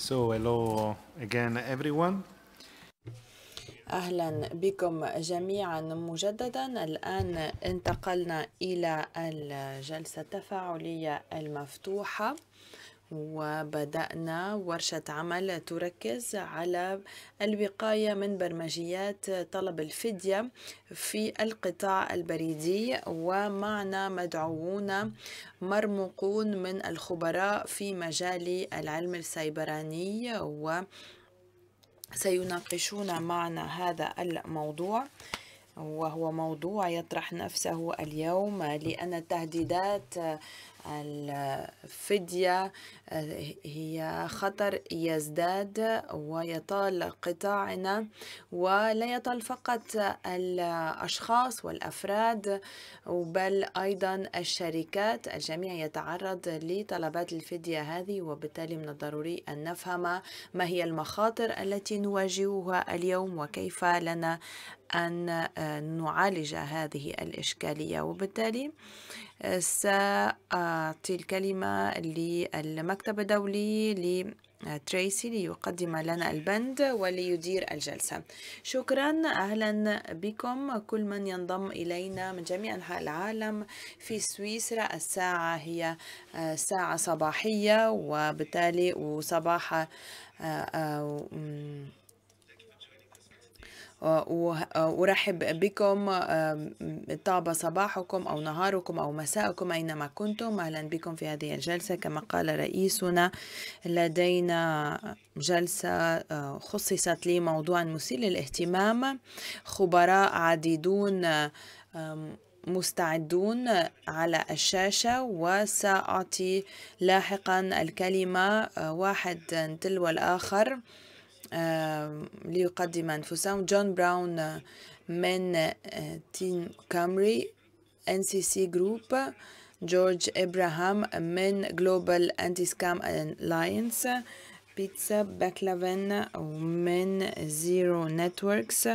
So hello again everyone. أهلا بكم جميعا مجددا الآن انتقلنا إلى الجلسة التفاعلية المفتوحة وبدأنا ورشة عمل تركز على الوقاية من برمجيات طلب الفدية في القطاع البريدي ومعنا مدعوون مرموقون من الخبراء في مجال العلم السيبراني وسيناقشون معنا هذا الموضوع وهو موضوع يطرح نفسه اليوم لأن التهديدات الفدية آه، هي خطر يزداد ويطال قطاعنا ولا يطال فقط الأشخاص والأفراد بل أيضا الشركات الجميع يتعرض لطلبات الفدية هذه وبالتالي من الضروري أن نفهم ما هي المخاطر التي نواجهها اليوم وكيف لنا أن آه، نعالج هذه الإشكالية وبالتالي سأعطي الكلمة للمكتب الدولي لتريسي ليقدم لنا البند وليدير الجلسة شكرا أهلا بكم كل من ينضم إلينا من جميع أنحاء العالم في سويسرا الساعة هي آه، ساعة صباحية وبالتالي وصباح آه، آه، آه، وارحب آه، بكم طاب صباحكم أو نهاركم أو مساءكم أينما كنتم أهلا بكم في هذه الجلسة كما قال رئيسنا لدينا جلسة آه، خصصت لموضوع مثير للاهتمام خبراء عديدون مستعدون على الشاشة وسأعطي لاحقا الكلمة واحد تلو الآخر ليقدم أنفسهم جون براون من آه، تيم كامري ان سي سي جروب جورج إبراهام من جلوبال أنتي سكام ألاينس بيتزا باكلافن من زيرو نتوركس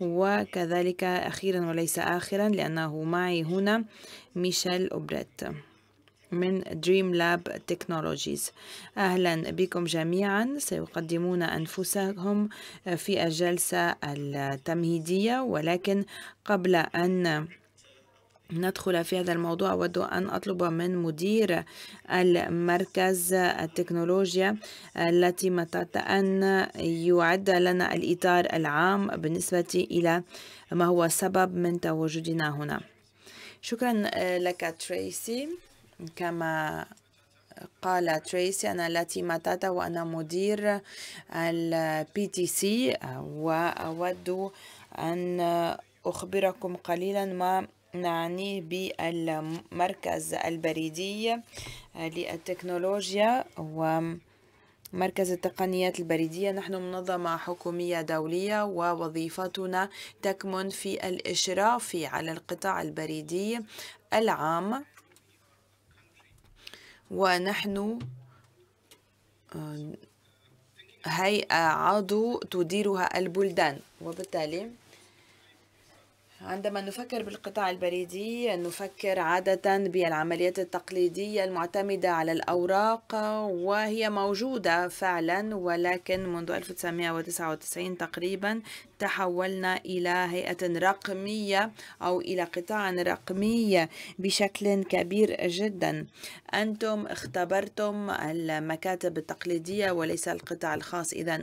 وكذلك أخيرا وليس آخرا لأنه معي هنا ميشيل أوبريت من دريم لاب تكنولوجيز أهلا بكم جميعا سيقدمون أنفسهم آه، في الجلسة التمهيدية ولكن قبل أن ندخل في هذا الموضوع أود أن أطلب من مدير المركز التكنولوجيا التي متت أن يعد لنا الإطار العام بالنسبة إلى ما هو السبب من تواجدنا هنا شكرا آه، لك تريسي كما قال تريسي أنا التي ماتاتا وأنا مدير البي تي سي وأود أن أخبركم قليلا ما نعنيه بالمركز البريدي للتكنولوجيا ومركز التقنيات البريدية نحن منظمة حكومية دولية ووظيفتنا تكمن في الإشراف على القطاع البريدي العام ونحن آه، هيئة عضو تديرها البلدان وبالتالي عندما نفكر بالقطاع البريدي نفكر عادة بالعمليات التقليدية المعتمدة على الأوراق وهي موجودة فعلا ولكن منذ 1999 تقريبا تحولنا إلى هيئة رقمية أو إلى قطاع رقمي بشكل كبير جدا أنتم اختبرتم المكاتب التقليدية وليس القطاع الخاص إذا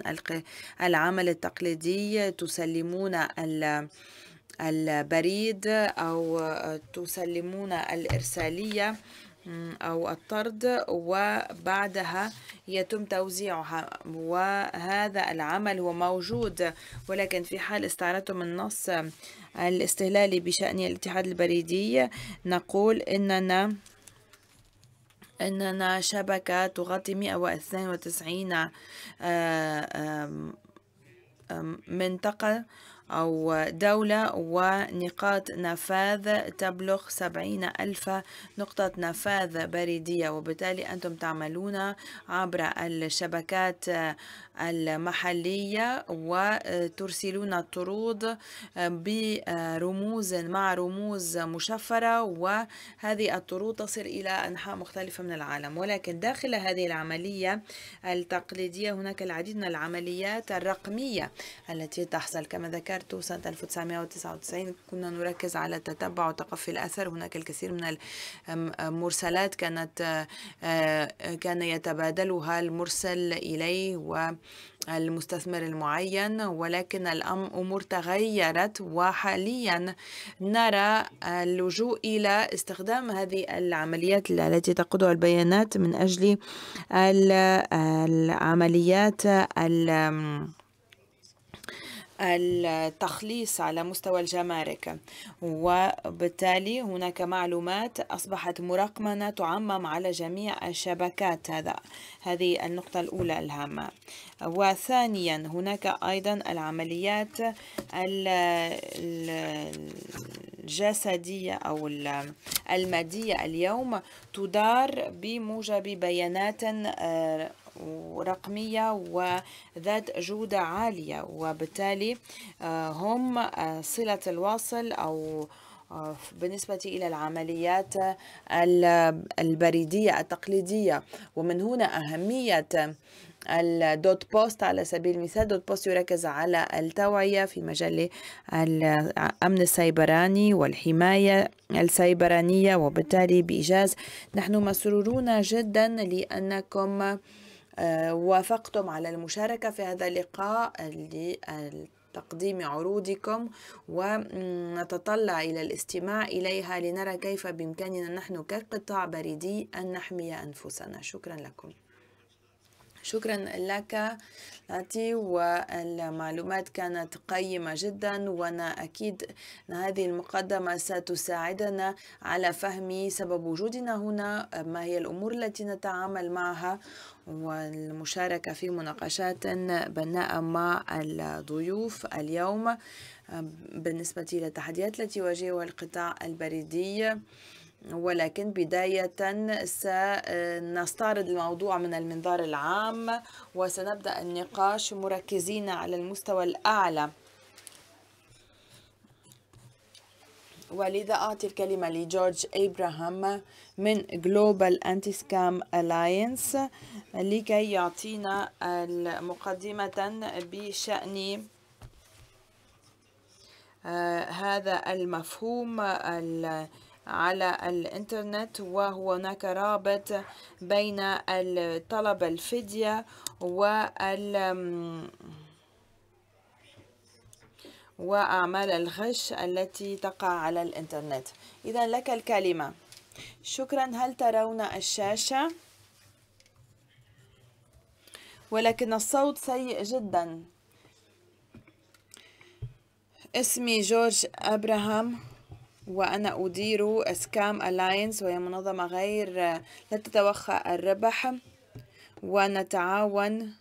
العمل التقليدي تسلمون المكاتب البريد أو تسلمون الإرسالية أو الطرد وبعدها يتم توزيعها وهذا العمل هو موجود ولكن في حال استعرضتم النص الاستهلالي بشأن الاتحاد البريدي نقول إننا إننا شبكة تغطي 192 آه، منطقة أو دولة ونقاط نفاذ تبلغ سبعين ألف نقطة نفاذ بريدية وبالتالي أنتم تعملون عبر الشبكات المحلية وترسلون الطرود برموز مع رموز مشفرة وهذه الطرود تصل إلى أنحاء مختلفة من العالم ولكن داخل هذه العملية التقليدية هناك العديد من العمليات الرقمية التي تحصل كما ذكرت ذكرته سنة 1999 كنا نركز على تتبع وتقفي الأثر هناك الكثير من المرسلات كانت آه، كان يتبادلها المرسل إليه و المستثمر المعين ولكن الأمور تغيرت وحاليا نرى اللجوء إلى استخدام هذه العمليات التي تقودها البيانات من أجل آه، العمليات التخليص على مستوى الجمارك وبالتالي هناك معلومات أصبحت مرقمنة تعمم على جميع الشبكات هذا هذه النقطة الأولى الهامة وثانيا هناك أيضا العمليات الجسدية أو المادية اليوم تدار بموجب بيانات آه، ورقمية وذات جودة عالية وبالتالي آه، هم آه، صلة الواصل أو آه، بالنسبة إلى العمليات البريدية التقليدية ومن هنا أهمية الدوت بوست على سبيل المثال دوت بوست يركز على التوعية في مجال الأمن السيبراني والحماية السيبرانية وبالتالي بإيجاز نحن مسرورون جدا لأنكم وافقتم على المشاركة في هذا اللقاء لتقديم عروضكم ونتطلع إلى الاستماع إليها لنرى كيف بإمكاننا نحن كقطاع بريدي أن نحمي أنفسنا شكرا لكم شكرا لك لاتي والمعلومات كانت قيمة جدا وأنا أكيد أن هذه المقدمة ستساعدنا على فهم سبب وجودنا هنا ما هي الأمور التي نتعامل معها والمشاركة في مناقشات بناء مع الضيوف اليوم بالنسبة للتحديات التي يواجهها القطاع البريدي ولكن بداية سنستعرض الموضوع من المنظار العام وسنبدأ النقاش مركزين على المستوى الأعلى ولذا أعطي الكلمة لجورج إبراهام من Global Anti-Scam Alliance لكي يعطينا مقدمة بشأن آه، هذا المفهوم على الإنترنت وهناك رابط بين طلب الفدية وال وأعمال الغش التي تقع على الإنترنت إذا لك الكلمة شكرا هل ترون الشاشة؟ ولكن الصوت سيء جدا اسمي جورج أبراهام وأنا أدير سكام ألاينس وهي منظمة غير لا تتوخى الربح ونتعاون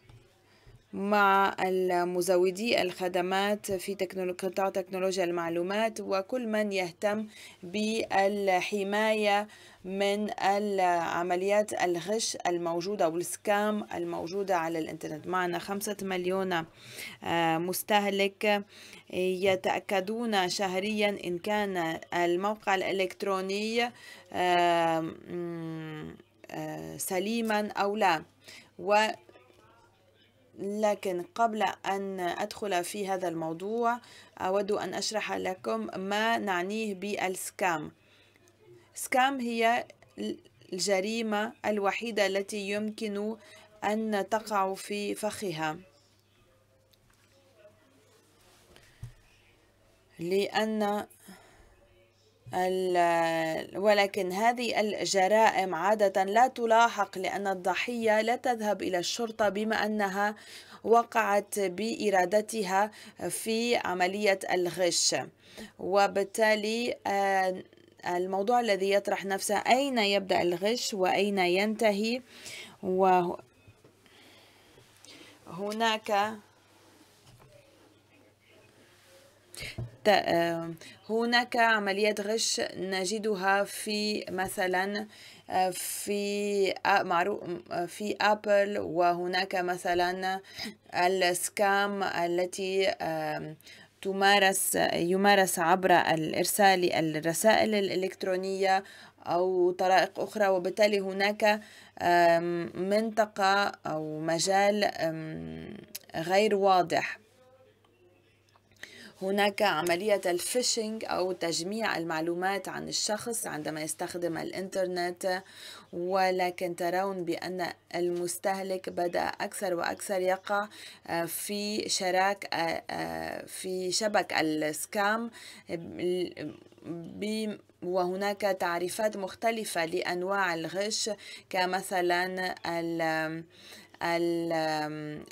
مع المزودي الخدمات في قطاع تكنولوجيا المعلومات وكل من يهتم بالحماية من عمليات الغش الموجودة والسكام الموجودة على الانترنت معنا خمسة مليون آه، مستهلك يتأكدون شهريا إن كان الموقع الإلكتروني آه، آه، سليما أو لا و لكن قبل أن أدخل في هذا الموضوع أود أن أشرح لكم ما نعنيه بالسكام سكام هي الجريمة الوحيدة التي يمكن أن تقع في فخها لأن ولكن هذه الجرائم عادة لا تلاحق لأن الضحية لا تذهب إلى الشرطة بما أنها وقعت بإرادتها في عملية الغش وبالتالي آه، الموضوع الذي يطرح نفسه أين يبدأ الغش وأين ينتهي وهناك هناك عمليات غش نجدها في مثلا آه، في آه، في ابل وهناك مثلا السكام التي تمارس يمارس عبر الإرسال الرسائل الإلكترونية أو طرائق أخرى وبالتالي هناك منطقة أو مجال غير واضح هناك عملية الفيشنج أو تجميع المعلومات عن الشخص عندما يستخدم الإنترنت ولكن ترون بأن المستهلك بدأ أكثر وأكثر يقع آه، في شراك آه، آه، في شبك السكام وهناك تعريفات مختلفة لأنواع الغش كمثلا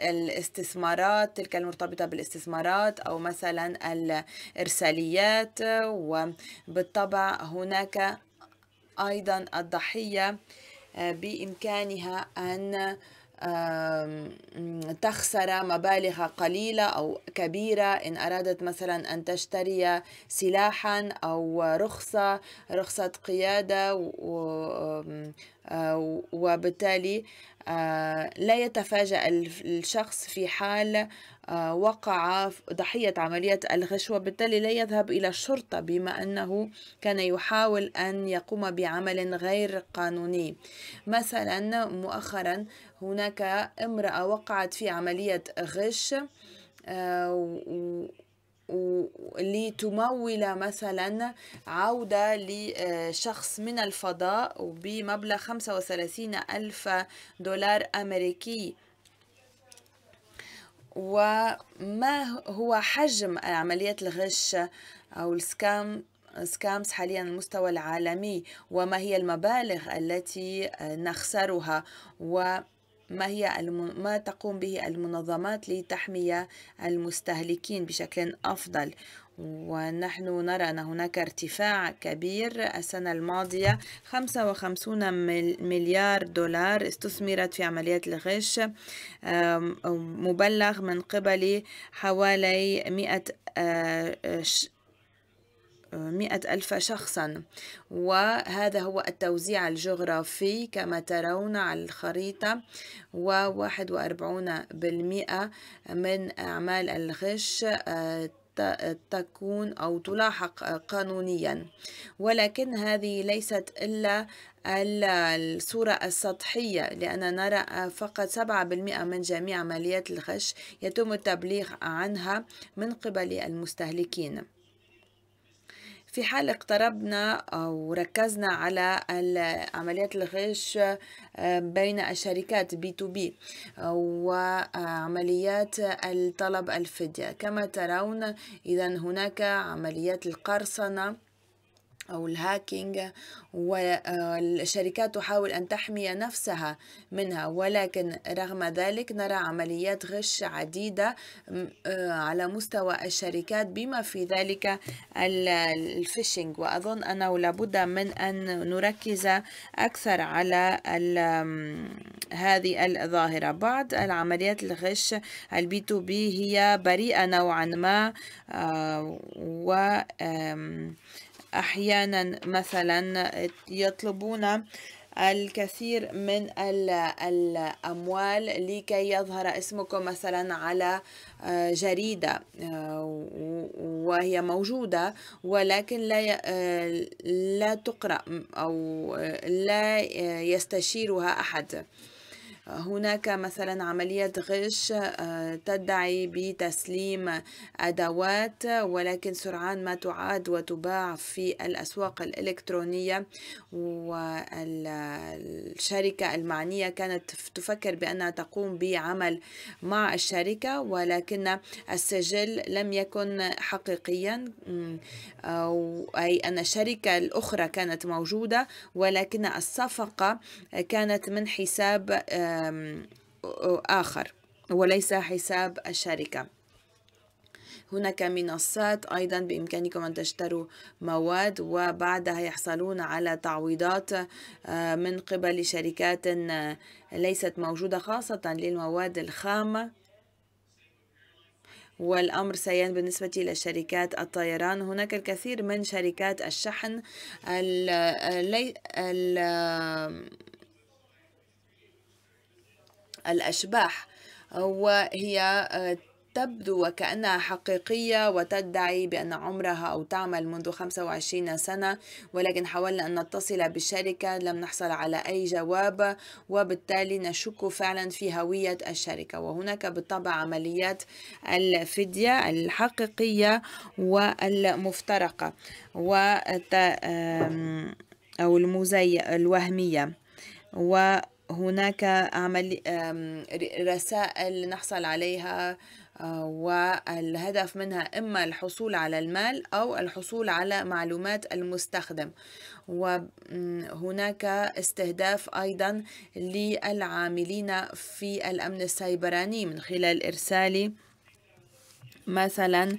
الاستثمارات تلك المرتبطة بالاستثمارات أو مثلا الإرساليات وبالطبع هناك أيضا الضحية آه، بإمكانها أن تخسر مبالغ قليلة أو كبيرة إن أرادت مثلا أن تشتري سلاحا أو رخصة رخصة قيادة آه، وبالتالي آه، لا يتفاجأ الشخص في حال آه، وقع ضحية عملية الغش وبالتالي لا يذهب إلى الشرطة بما أنه كان يحاول أن يقوم بعمل غير قانوني مثلا مؤخرا هناك امرأة وقعت في عملية غش آه، لتمول مثلا عودة لشخص من الفضاء بمبلغ 35 ألف دولار أمريكي وما هو حجم عملية الغش أو السكام سكامز حاليا المستوى العالمي وما هي المبالغ التي نخسرها ما هي الم... ما تقوم به المنظمات لتحمية المستهلكين بشكل أفضل ونحن نرى أن هناك ارتفاع كبير السنة الماضية 55 مليار دولار استثمرت في عمليات الغش مبلغ من قبل حوالي 100 مئة ألف شخصا وهذا هو التوزيع الجغرافي كما ترون على الخريطة وواحد وأربعون بالمئة من أعمال الغش آه، تكون أو تلاحق قانونيا ولكن هذه ليست إلا الصورة السطحية لأن نرى فقط 7% من جميع عمليات الغش يتم التبليغ عنها من قبل المستهلكين في حال اقتربنا أو ركزنا على عمليات الغش آه، بين الشركات بي تو بي آه، وعمليات الطلب الفدية كما ترون إذا هناك عمليات القرصنة أو الهاكينج والشركات آه، تحاول أن تحمي نفسها منها ولكن رغم ذلك نرى عمليات غش عديدة آه، على مستوى الشركات بما في ذلك الفيشنج وأظن أنه لابد من أن نركز أكثر على هذه الظاهرة بعض العمليات الغش البي تو بي هي بريئة نوعا ما آه، و أحيانا مثلا يطلبون الكثير من الأموال لكي يظهر اسمكم مثلا على آه، جريدة آه، وهي موجودة ولكن لا آه، لا تقرأ أو لا يستشيرها أحد هناك مثلا عملية غش آه، تدعي بتسليم أدوات ولكن سرعان ما تعاد وتباع في الأسواق الإلكترونية والشركة المعنية كانت تفكر بأنها تقوم بعمل مع الشركة ولكن السجل لم يكن حقيقيا آه، أي أن الشركة الأخرى كانت موجودة ولكن الصفقة كانت من حساب آه، آخر وليس حساب الشركة هناك منصات أيضا بإمكانكم أن تشتروا مواد وبعدها يحصلون على تعويضات من قبل شركات آه، ليست موجودة خاصة للمواد الخامة والأمر سيان بالنسبة لشركات الطيران هناك الكثير من شركات الشحن الـ ال آه، الـ الأشباح وهي آه، تبدو وكأنها حقيقية وتدعي بأن عمرها أو تعمل منذ 25 سنة ولكن حاولنا أن نتصل بالشركة لم نحصل على أي جواب وبالتالي نشك فعلا في هوية الشركة وهناك بالطبع عمليات الفدية الحقيقية والمفترقة وت... أو المزي الوهمية و هناك عمل رسائل نحصل عليها آه، والهدف منها إما الحصول على المال أو الحصول على معلومات المستخدم وهناك استهداف أيضا للعاملين في الأمن السيبراني من خلال إرسال مثلا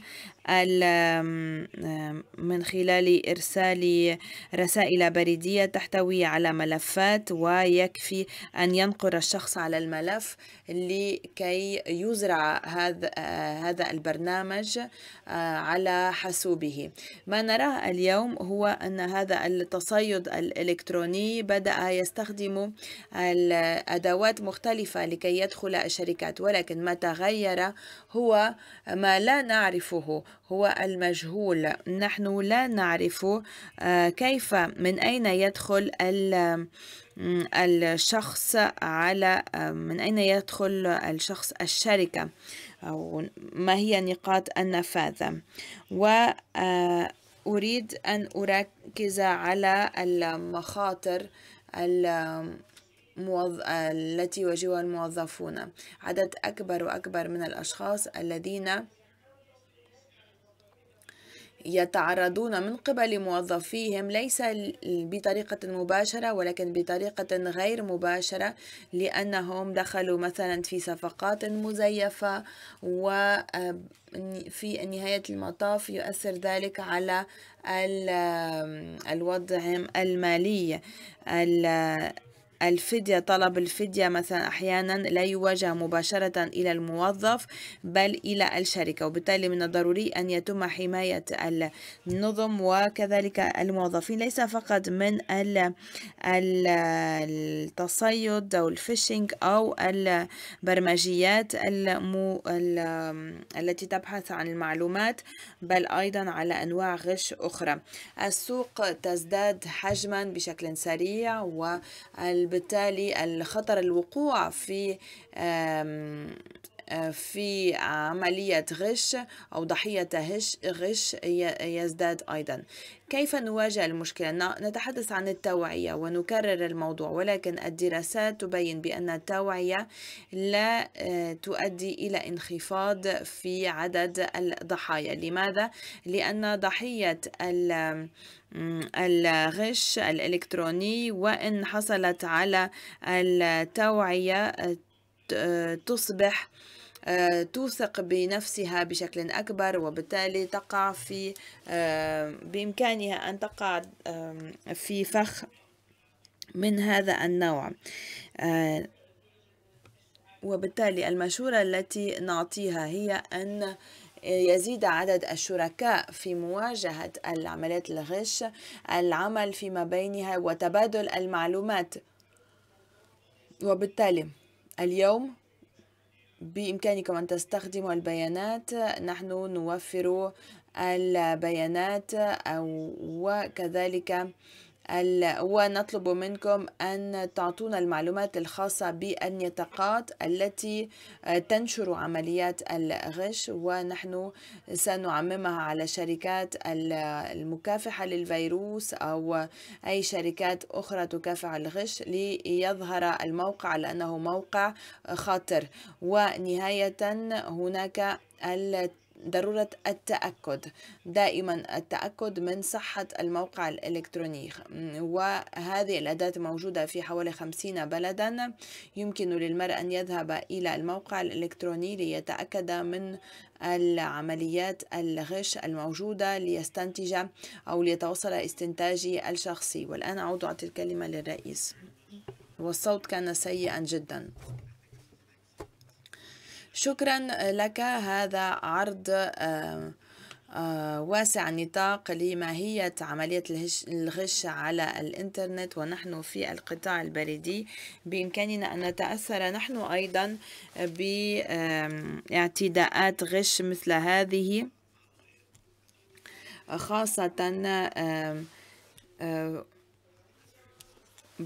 من خلال إرسال رسائل بريدية تحتوي على ملفات ويكفي أن ينقر الشخص على الملف لكي يزرع هذا آه، هذا البرنامج آه، على حاسوبه ما نراه اليوم هو أن هذا التصيد الإلكتروني بدأ يستخدم الأدوات مختلفة لكي يدخل الشركات ولكن ما تغير هو ما لا نعرفه هو المجهول نحن لا نعرف آه، كيف من أين يدخل الشخص على آه، من أين يدخل الشخص الشركة أو ما هي نقاط النفاذ وأريد آه، أن أركز على المخاطر الموظ... التي يواجهها الموظفون عدد أكبر وأكبر من الأشخاص الذين يتعرضون من قبل موظفيهم ليس بطريقة مباشرة ولكن بطريقة غير مباشرة لأنهم دخلوا مثلا في صفقات مزيفة وفي نهاية المطاف يؤثر ذلك على الوضع المالي الفدية طلب الفدية مثلا أحيانا لا يواجه مباشرة إلى الموظف بل إلى الشركة وبالتالي من الضروري أن يتم حماية النظم وكذلك الموظفين ليس فقط من التصيد أو الفيشنج أو البرمجيات التي تبحث عن المعلومات بل أيضا على أنواع غش أخرى السوق تزداد حجما بشكل سريع والبيع وبالتالي الخطر الوقوع في في عملية غش أو ضحية هش غش يزداد أيضا كيف نواجه المشكلة؟ نتحدث عن التوعية ونكرر الموضوع ولكن الدراسات تبين بأن التوعية لا آه، تؤدي إلى انخفاض في عدد الضحايا لماذا؟ لأن ضحية الغش الإلكتروني وإن حصلت على التوعية آه، آه، تصبح آه، توثق بنفسها بشكل أكبر وبالتالي تقع في آه، بإمكانها أن تقع في فخ من هذا النوع آه، وبالتالي المشورة التي نعطيها هي أن يزيد عدد الشركاء في مواجهة العمليات الغش العمل فيما بينها وتبادل المعلومات وبالتالي اليوم بإمكانكم أن تستخدموا البيانات نحن نوفر البيانات أو وكذلك ونطلب منكم أن تعطونا المعلومات الخاصة بالنطاقات التي آه، تنشر عمليات الغش ونحن سنعممها على شركات المكافحة للفيروس أو أي شركات أخرى تكافح الغش ليظهر الموقع على أنه موقع خطر ونهاية هناك ضرورة التأكد دائما التأكد من صحة الموقع الإلكتروني وهذه الأداة موجودة في حوالي 50 بلدا يمكن للمرء أن يذهب إلى الموقع الإلكتروني ليتأكد من العمليات الغش الموجودة ليستنتج أو ليتوصل استنتاجي الشخصي والآن أعود أعطي الكلمة للرئيس والصوت كان سيئا جدا شكرا لك هذا عرض آه، آه، واسع النطاق لماهية عملية الغش على الإنترنت ونحن في القطاع البريدي بإمكاننا أن نتأثر نحن أيضا باعتداءات غش مثل هذه خاصة آه،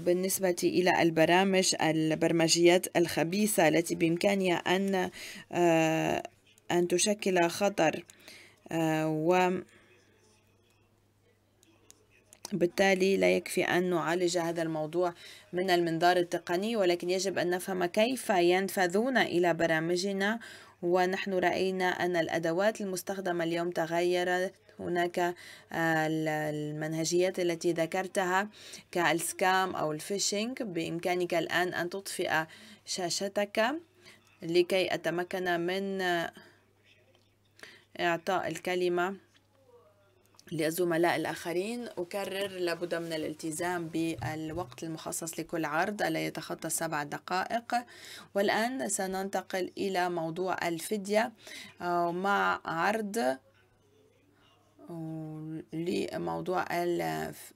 بالنسبة إلى البرامج البرمجيات الخبيثة التي بإمكانها أن آه، أن تشكل خطر آه، و بالتالي لا يكفي أن نعالج هذا الموضوع من المنظار التقني ولكن يجب أن نفهم كيف ينفذون إلى برامجنا ونحن رأينا أن الأدوات المستخدمة اليوم تغيرت هناك آه، المنهجيات التي ذكرتها كالسكام أو الفيشينج بإمكانك الآن أن تطفئ شاشتك لكي أتمكن من إعطاء الكلمة للزملاء الآخرين أكرر لابد من الالتزام بالوقت المخصص لكل عرض ألا يتخطى سبع دقائق والآن سننتقل إلى موضوع الفدية آه، مع عرض لموضوع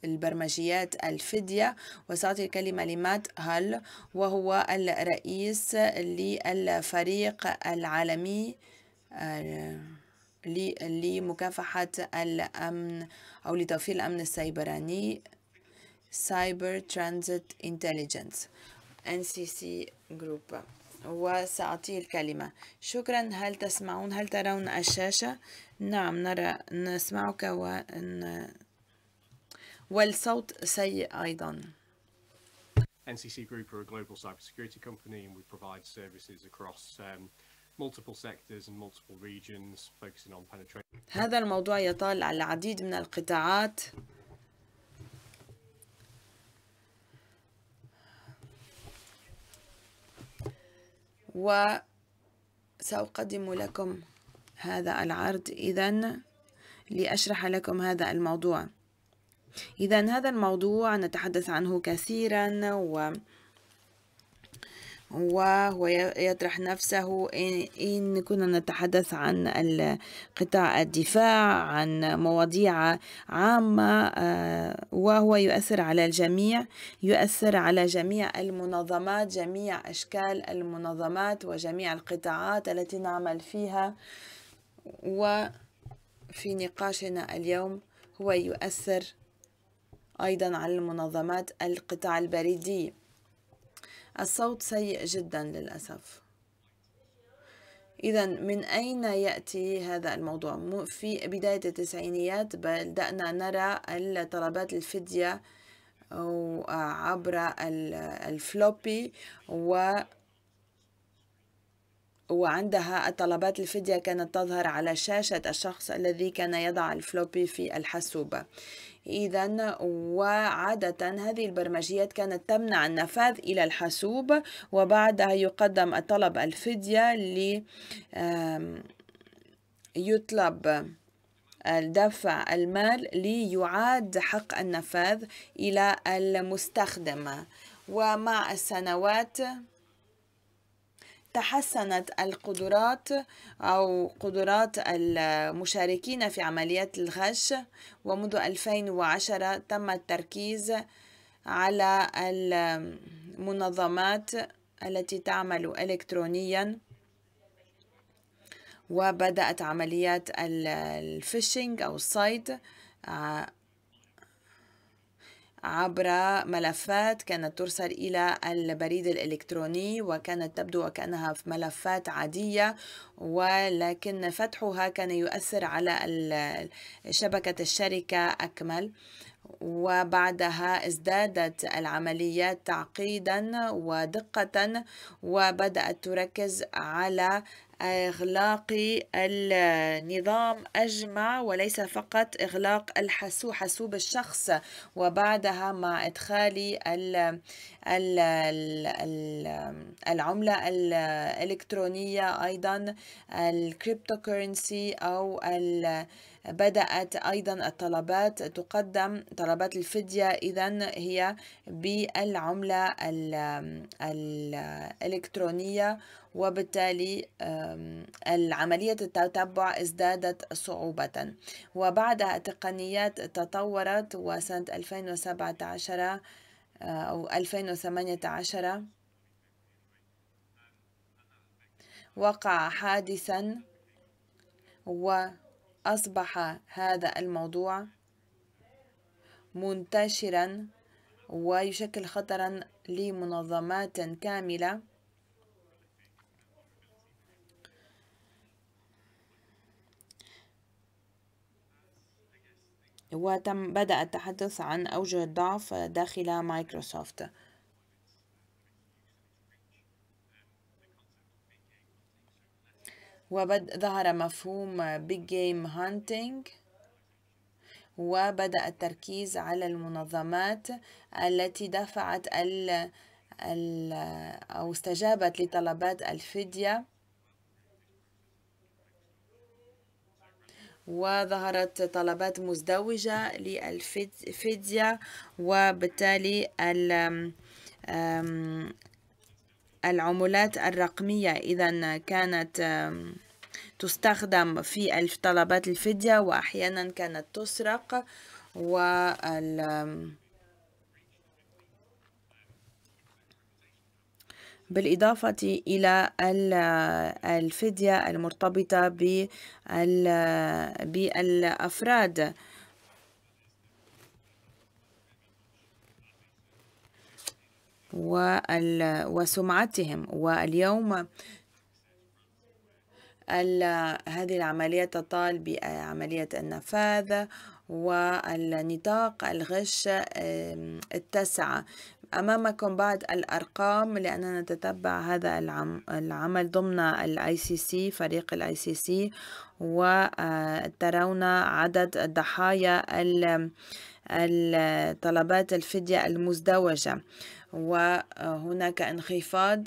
البرمجيات الفدية وسأعطي الكلمة لمات هل وهو الرئيس للفريق العالمي آه، لمكافحة الأمن أو لتوفير الأمن السيبراني Cyber Transit Intelligence NCC Group وسأعطيه الكلمة شكرا هل تسمعون هل ترون الشاشة نعم نرى نسمعك ون... والصوت سيء أيضا NCC Group are a global cybersecurity company and we provide services across um, multiple sectors and multiple regions focusing on penetration. هذا الموضوع يطال على العديد من القطاعات وسأقدم لكم هذا العرض إذا لأشرح لكم هذا الموضوع إذا هذا الموضوع نتحدث عنه كثيرا و وهو يطرح نفسه إن كنا نتحدث عن قطاع الدفاع عن مواضيع عامة آه، وهو يؤثر على الجميع يؤثر على جميع المنظمات جميع أشكال المنظمات وجميع القطاعات التي نعمل فيها وفي نقاشنا اليوم هو يؤثر أيضا على المنظمات القطاع البريدي الصوت سيء جدا للأسف إذا من أين يأتي هذا الموضوع؟ في بداية التسعينيات بدأنا نرى الطلبات الفدية عبر الفلوبي و وعندها الطلبات الفدية كانت تظهر على شاشة الشخص الذي كان يضع الفلوبي في الحاسوبة إذا وعادة هذه البرمجيات كانت تمنع النفاذ إلى الحاسوب وبعدها يقدم الطلب الفدية ليطلب دفع المال ليعاد حق النفاذ إلى المستخدم ومع السنوات تحسنت القدرات أو قدرات المشاركين في عمليات الغش ومنذ 2010 تم التركيز على المنظمات التي تعمل إلكترونياً وبدأت عمليات الفيشينج أو الصيد آه، عبر ملفات كانت ترسل إلى البريد الإلكتروني وكانت تبدو وكأنها في ملفات عادية ولكن فتحها كان يؤثر على شبكة الشركة أكمل وبعدها ازدادت العمليات تعقيدا ودقة وبدأت تركز على إغلاق النظام أجمع وليس فقط إغلاق الحاسوب حاسوب الشخص وبعدها مع إدخال العملة الإلكترونية أيضا الكريبتو كورنسي أو ال بدأت أيضا الطلبات تقدم طلبات الفدية إذا هي بالعملة الإلكترونية وبالتالي عملية التتبع ازدادت صعوبة وبعدها التقنيات تطورت وسنة 2017 آه، أو 2018 وقع حادثا و أصبح هذا الموضوع منتشرا ويشكل خطرا لمنظمات كاملة وتم بدأ التحدث عن أوجه الضعف داخل مايكروسوفت وظهر مفهوم بيج جيم هانتنج وبدأ التركيز على المنظمات التي دفعت ال أو استجابت لطلبات الفدية وظهرت طلبات مزدوجة للفدية وبالتالي العملات الرقمية إذا كانت تستخدم في طلبات الفدية وأحيانا كانت تسرق و بالإضافة إلى آه، الفدية المرتبطة آه، بالأفراد وسمعتهم واليوم هذه العملية تطال بعملية النفاذ والنطاق الغش اتسع أمامكم بعض الأرقام لأننا نتتبع هذا العمل ضمن الاي سي سي فريق الاي سي سي وترون عدد الضحايا الطلبات الفدية المزدوجة وهناك انخفاض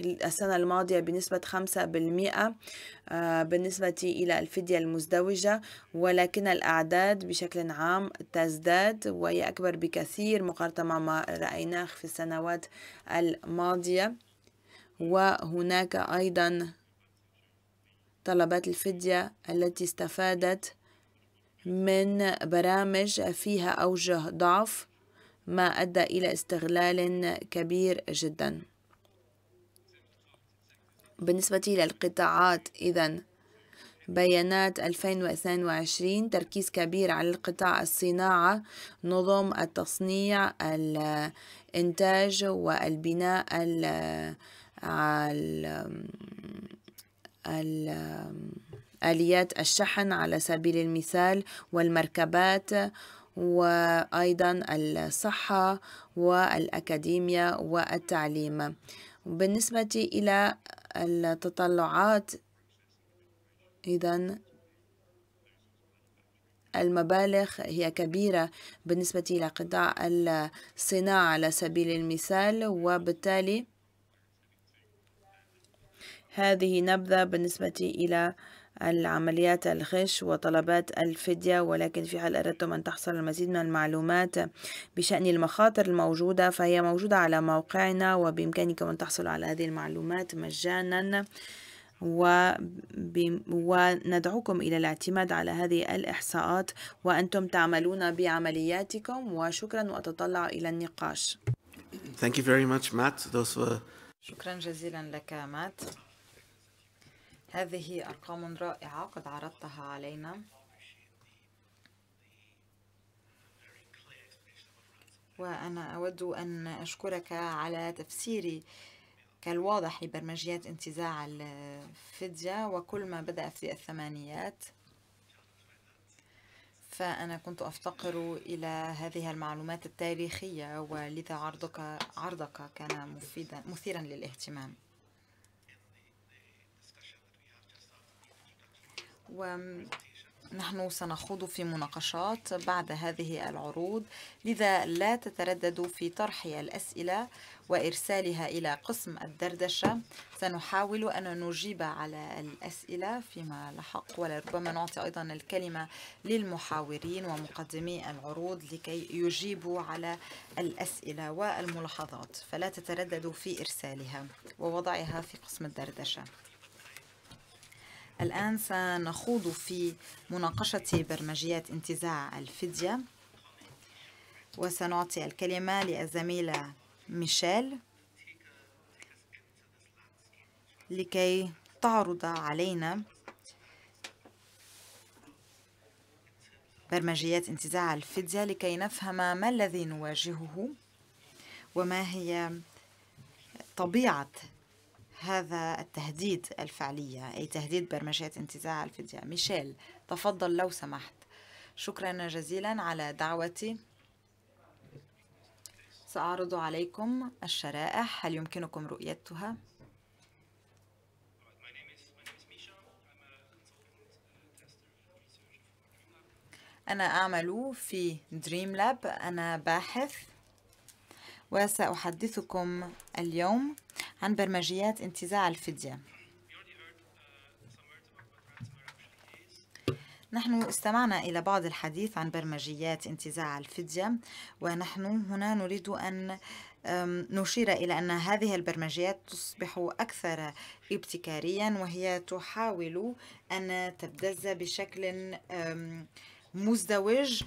السنة الماضية بنسبة 5% آه، بالنسبة إلى الفدية المزدوجة ولكن الأعداد بشكل عام تزداد وهي أكبر بكثير مقارنة مع ما رأيناه في السنوات الماضية وهناك أيضا طلبات الفدية التي استفادت من برامج فيها أوجه ضعف ما أدى إلى استغلال كبير جدا بالنسبة للقطاعات إذا بيانات 2022 تركيز كبير على القطاع الصناعة نظم التصنيع الإنتاج والبناء الـ الـ الـ آليات الشحن على سبيل المثال والمركبات وأيضا الصحة والأكاديمية والتعليم بالنسبة إلى التطلعات إذا المبالغ هي كبيرة بالنسبة إلى قطاع الصناعة على سبيل المثال وبالتالي هذه نبذة بالنسبة إلى العمليات الغش وطلبات الفدية ولكن في حال أردتم أن تحصل المزيد من المعلومات بشأن المخاطر الموجودة فهي موجودة على موقعنا وبإمكانكم أن تحصلوا على هذه المعلومات مجانا وندعوكم إلى الاعتماد على هذه الإحصاءات وأنتم تعملون بعملياتكم وشكرا وأتطلع إلى النقاش Thank you very much, Matt. Those were... شكرا جزيلا لك مات هذه أرقام رائعة قد عرضتها علينا وأنا أود أن أشكرك على تفسيري كالواضح لبرمجيات انتزاع الفدية وكل ما بدأ في الثمانيات فأنا كنت أفتقر إلى هذه المعلومات التاريخية ولذا عرضك, عرضك كان مفيدا مثيرا للاهتمام ونحن سنخوض في مناقشات بعد هذه العروض لذا لا تترددوا في طرح الأسئلة وإرسالها إلى قسم الدردشة سنحاول أن نجيب على الأسئلة فيما لحق ولربما نعطي أيضا الكلمة للمحاورين ومقدمي العروض لكي يجيبوا على الأسئلة والملاحظات فلا تترددوا في إرسالها ووضعها في قسم الدردشة الآن سنخوض في مناقشة برمجيات انتزاع الفدية وسنعطي الكلمة للزميلة ميشيل لكي تعرض علينا برمجيات انتزاع الفدية لكي نفهم ما الذي نواجهه وما هي طبيعة هذا التهديد الفعلية أي تهديد برمجات انتزاع الفدية ميشيل تفضل لو سمحت شكرا جزيلا على دعوتي سأعرض عليكم الشرائح هل يمكنكم رؤيتها؟ أنا أعمل في دريم لاب أنا باحث وسأحدثكم اليوم عن برمجيات انتزاع الفدية نحن استمعنا إلى بعض الحديث عن برمجيات انتزاع الفدية ونحن هنا نريد أن نشير إلى أن هذه البرمجيات تصبح أكثر ابتكاريا وهي تحاول أن تبتز بشكل مزدوج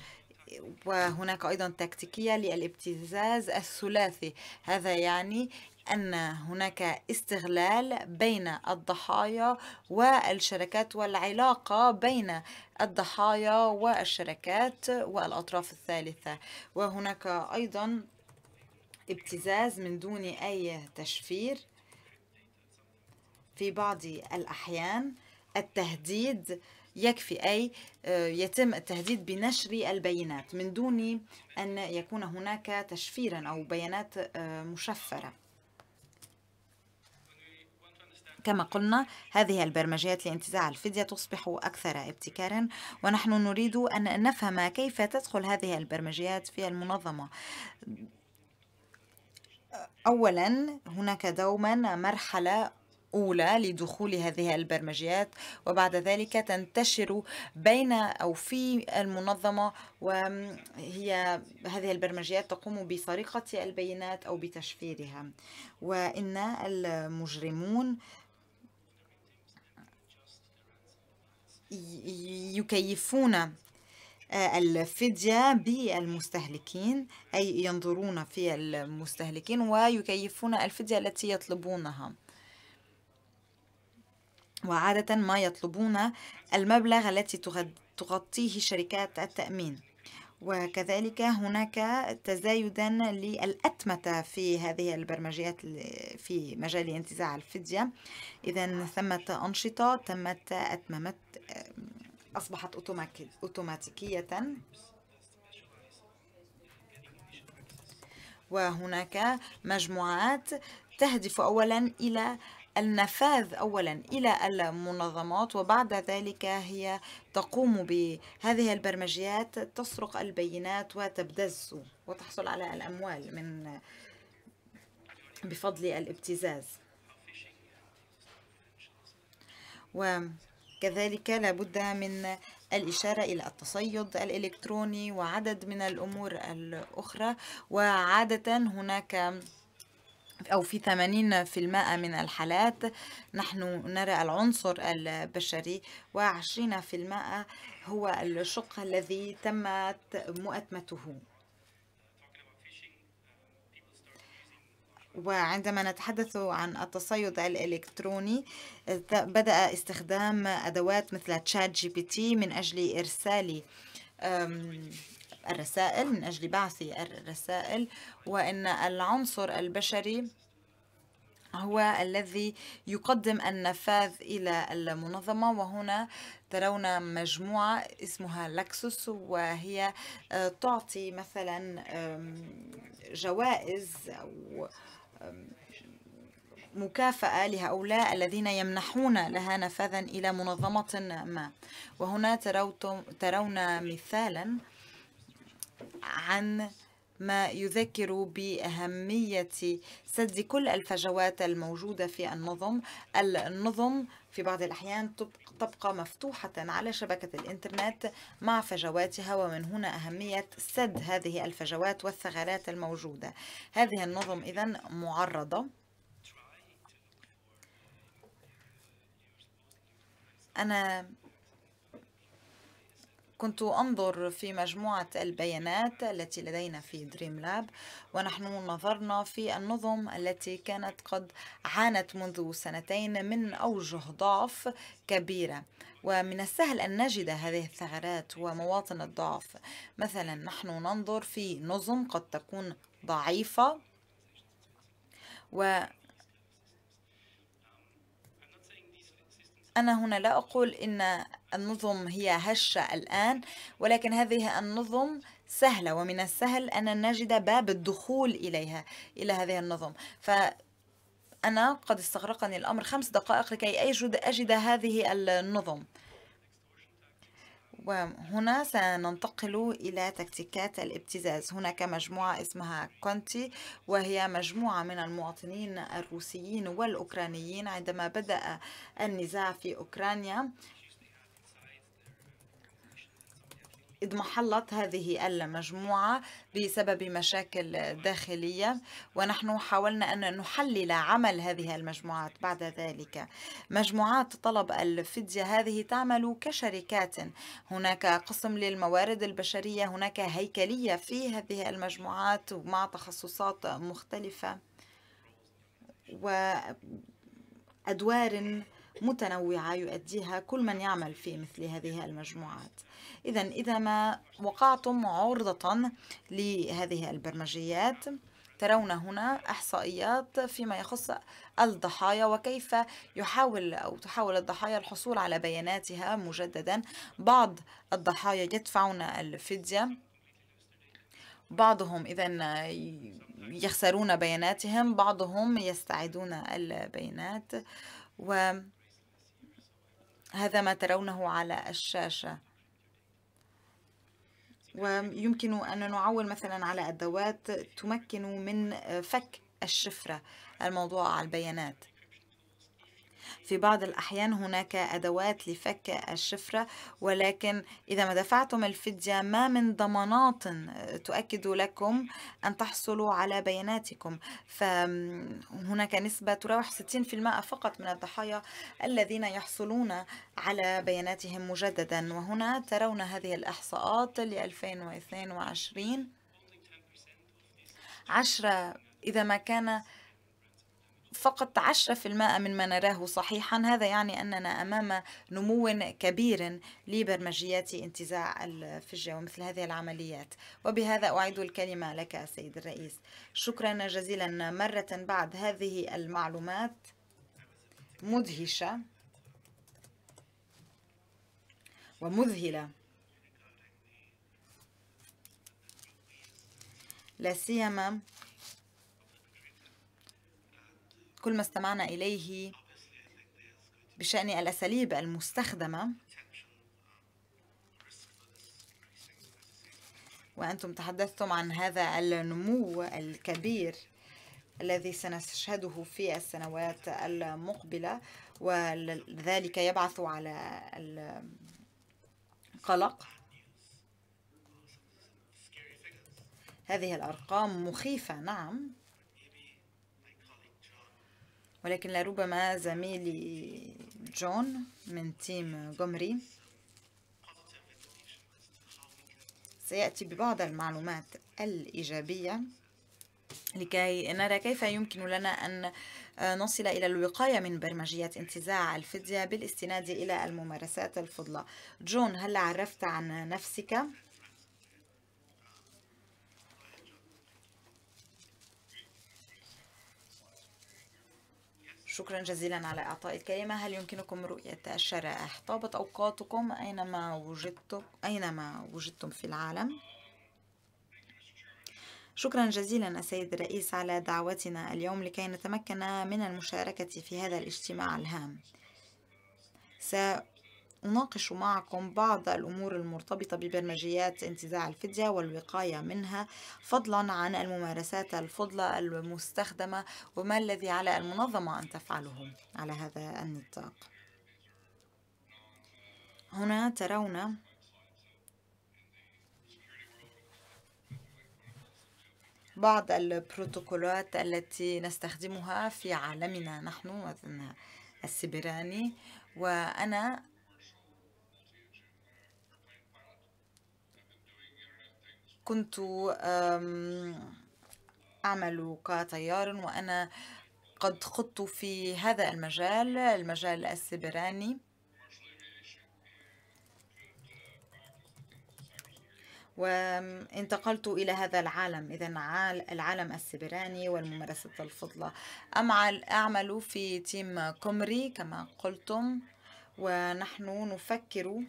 وهناك أيضا تكتيكية للابتزاز الثلاثي هذا يعني أن هناك استغلال بين الضحايا والشركات والعلاقة بين الضحايا والشركات والأطراف الثالثة وهناك أيضا ابتزاز من دون أي تشفير في بعض الأحيان التهديد يكفي أي يتم التهديد بنشر البيانات من دون أن يكون هناك تشفيرا أو بيانات آه، مشفرة كما قلنا هذه البرمجيات لانتزاع الفدية تصبح أكثر ابتكارا ونحن نريد أن نفهم كيف تدخل هذه البرمجيات في المنظمة أولا هناك دوما مرحلة أولى لدخول هذه البرمجيات وبعد ذلك تنتشر بين أو في المنظمة وهي هذه البرمجيات تقوم بسرقة البيانات أو بتشفيرها وإن المجرمون يكيفون آه، الفدية بالمستهلكين أي ينظرون في المستهلكين ويكيفون الفدية التي يطلبونها وعادة ما يطلبون المبلغ التي تغطيه شركات التأمين وكذلك هناك تزايدا للأتمتة في هذه البرمجيات في مجال انتزاع الفدية إذا ثمة أنشطة تمت أتممت أصبحت أوتوماتيكية وهناك مجموعات تهدف أولا إلى النفاذ أولا إلى المنظمات وبعد ذلك هي تقوم بهذه البرمجيات تسرق البينات وتبتز وتحصل على الأموال من بفضل الابتزاز وكذلك لابد من الإشارة إلى التصيد الإلكتروني وعدد من الأمور الأخرى وعادة هناك أو في 80% من الحالات نحن نرى العنصر البشري و20% هو الشق الذي تمت مؤتمته وعندما نتحدث عن التصيد الإلكتروني بدأ استخدام أدوات مثل تشات جي بي تي من أجل إرسال الرسائل من أجل بعث الرسائل وأن العنصر البشري هو الذي يقدم النفاذ إلى المنظمة وهنا ترون مجموعة اسمها لكسوس وهي آه، تعطي مثلا جوائز أو مكافأة لهؤلاء الذين يمنحون لها نفاذا إلى منظمة ما وهنا ترون مثالا عن ما يذكر بأهمية سد كل الفجوات الموجودة في النظم النظم في بعض الأحيان تبقى مفتوحة على شبكة الإنترنت مع فجواتها ومن هنا أهمية سد هذه الفجوات والثغرات الموجودة هذه النظم إذا معرضة أنا كنت أنظر في مجموعة البيانات التي لدينا في دريم لاب ونحن نظرنا في النظم التي كانت قد عانت منذ سنتين من أوجه ضعف كبيرة ومن السهل أن نجد هذه الثغرات ومواطن الضعف مثلا نحن ننظر في نظم قد تكون ضعيفة و أنا هنا لا أقول إن النظم هي هشة الآن ولكن هذه النظم سهلة ومن السهل أن نجد باب الدخول إليها إلى هذه النظم ف أنا قد استغرقني الأمر خمس دقائق لكي أجد, أجد هذه النظم وهنا سننتقل إلى تكتيكات الابتزاز هناك مجموعة اسمها كونتي وهي مجموعة من المواطنين الروسيين والأوكرانيين عندما بدأ النزاع في أوكرانيا اضمحلت هذه المجموعة بسبب مشاكل داخلية ونحن حاولنا أن نحلل عمل هذه المجموعات بعد ذلك مجموعات طلب الفدية هذه تعمل كشركات هناك قسم للموارد البشرية هناك هيكلية في هذه المجموعات مع تخصصات مختلفة وأدوار متنوعة يؤديها كل من يعمل في مثل هذه المجموعات إذا إذا ما وقعتم عرضة لهذه البرمجيات ترون هنا إحصائيات فيما يخص الضحايا وكيف يحاول أو تحاول الضحايا الحصول على بياناتها مجددا بعض الضحايا يدفعون الفدية بعضهم إذا يخسرون بياناتهم بعضهم يستعيدون البيانات وهذا ما ترونه على الشاشة ويمكن أن نعول مثلا على أدوات تمكن من فك الشفرة الموضوع على البيانات في بعض الأحيان هناك أدوات لفك الشفرة ولكن إذا ما دفعتم الفدية ما من ضمانات آه، تؤكد لكم أن تحصلوا على بياناتكم فهناك نسبة تراوح 60% فقط من الضحايا الذين يحصلون على بياناتهم مجددا وهنا ترون هذه الإحصاءات ل 2022 عشرة إذا ما كان فقط 10% من ما نراه صحيحا هذا يعني أننا أمام نمو كبير لبرمجيات انتزاع الفجة ومثل هذه العمليات وبهذا أعيد الكلمة لك سيد الرئيس شكرا جزيلا مرة بعد هذه المعلومات مدهشة ومذهلة لا سيما كل ما استمعنا إليه بشأن الأساليب المستخدمة وأنتم تحدثتم عن هذا النمو الكبير الذي سنشهده في السنوات المقبلة وذلك يبعث على القلق هذه الأرقام مخيفة نعم ولكن لربما زميلي جون من تيم جومري سيأتي ببعض المعلومات الإيجابية لكي نرى كيف يمكن لنا أن آه، نصل إلى الوقاية من برمجية انتزاع الفدية بالاستناد إلى الممارسات الفضلى جون هل عرفت عن نفسك؟ شكرا جزيلا على إعطاء الكلمة هل يمكنكم رؤية الشرائح طابت أوقاتكم أينما وجدتم أينما وجدتم في العالم شكرا جزيلا السيد الرئيس على دعوتنا اليوم لكي نتمكن من المشاركة في هذا الاجتماع الهام أناقش معكم بعض الأمور المرتبطة ببرمجيات انتزاع الفدية والوقاية منها فضلا عن الممارسات الفضلة المستخدمة وما الذي على المنظمة أن تفعله على هذا النطاق هنا ترون بعض البروتوكولات التي نستخدمها في عالمنا نحن السبراني وأنا كنت أعمل كطيار وأنا قد خضت في هذا المجال المجال السبراني وانتقلت إلى هذا العالم إذا العالم السبراني والممارسات الفضلة أعمل في تيم كومري كما قلتم ونحن نفكر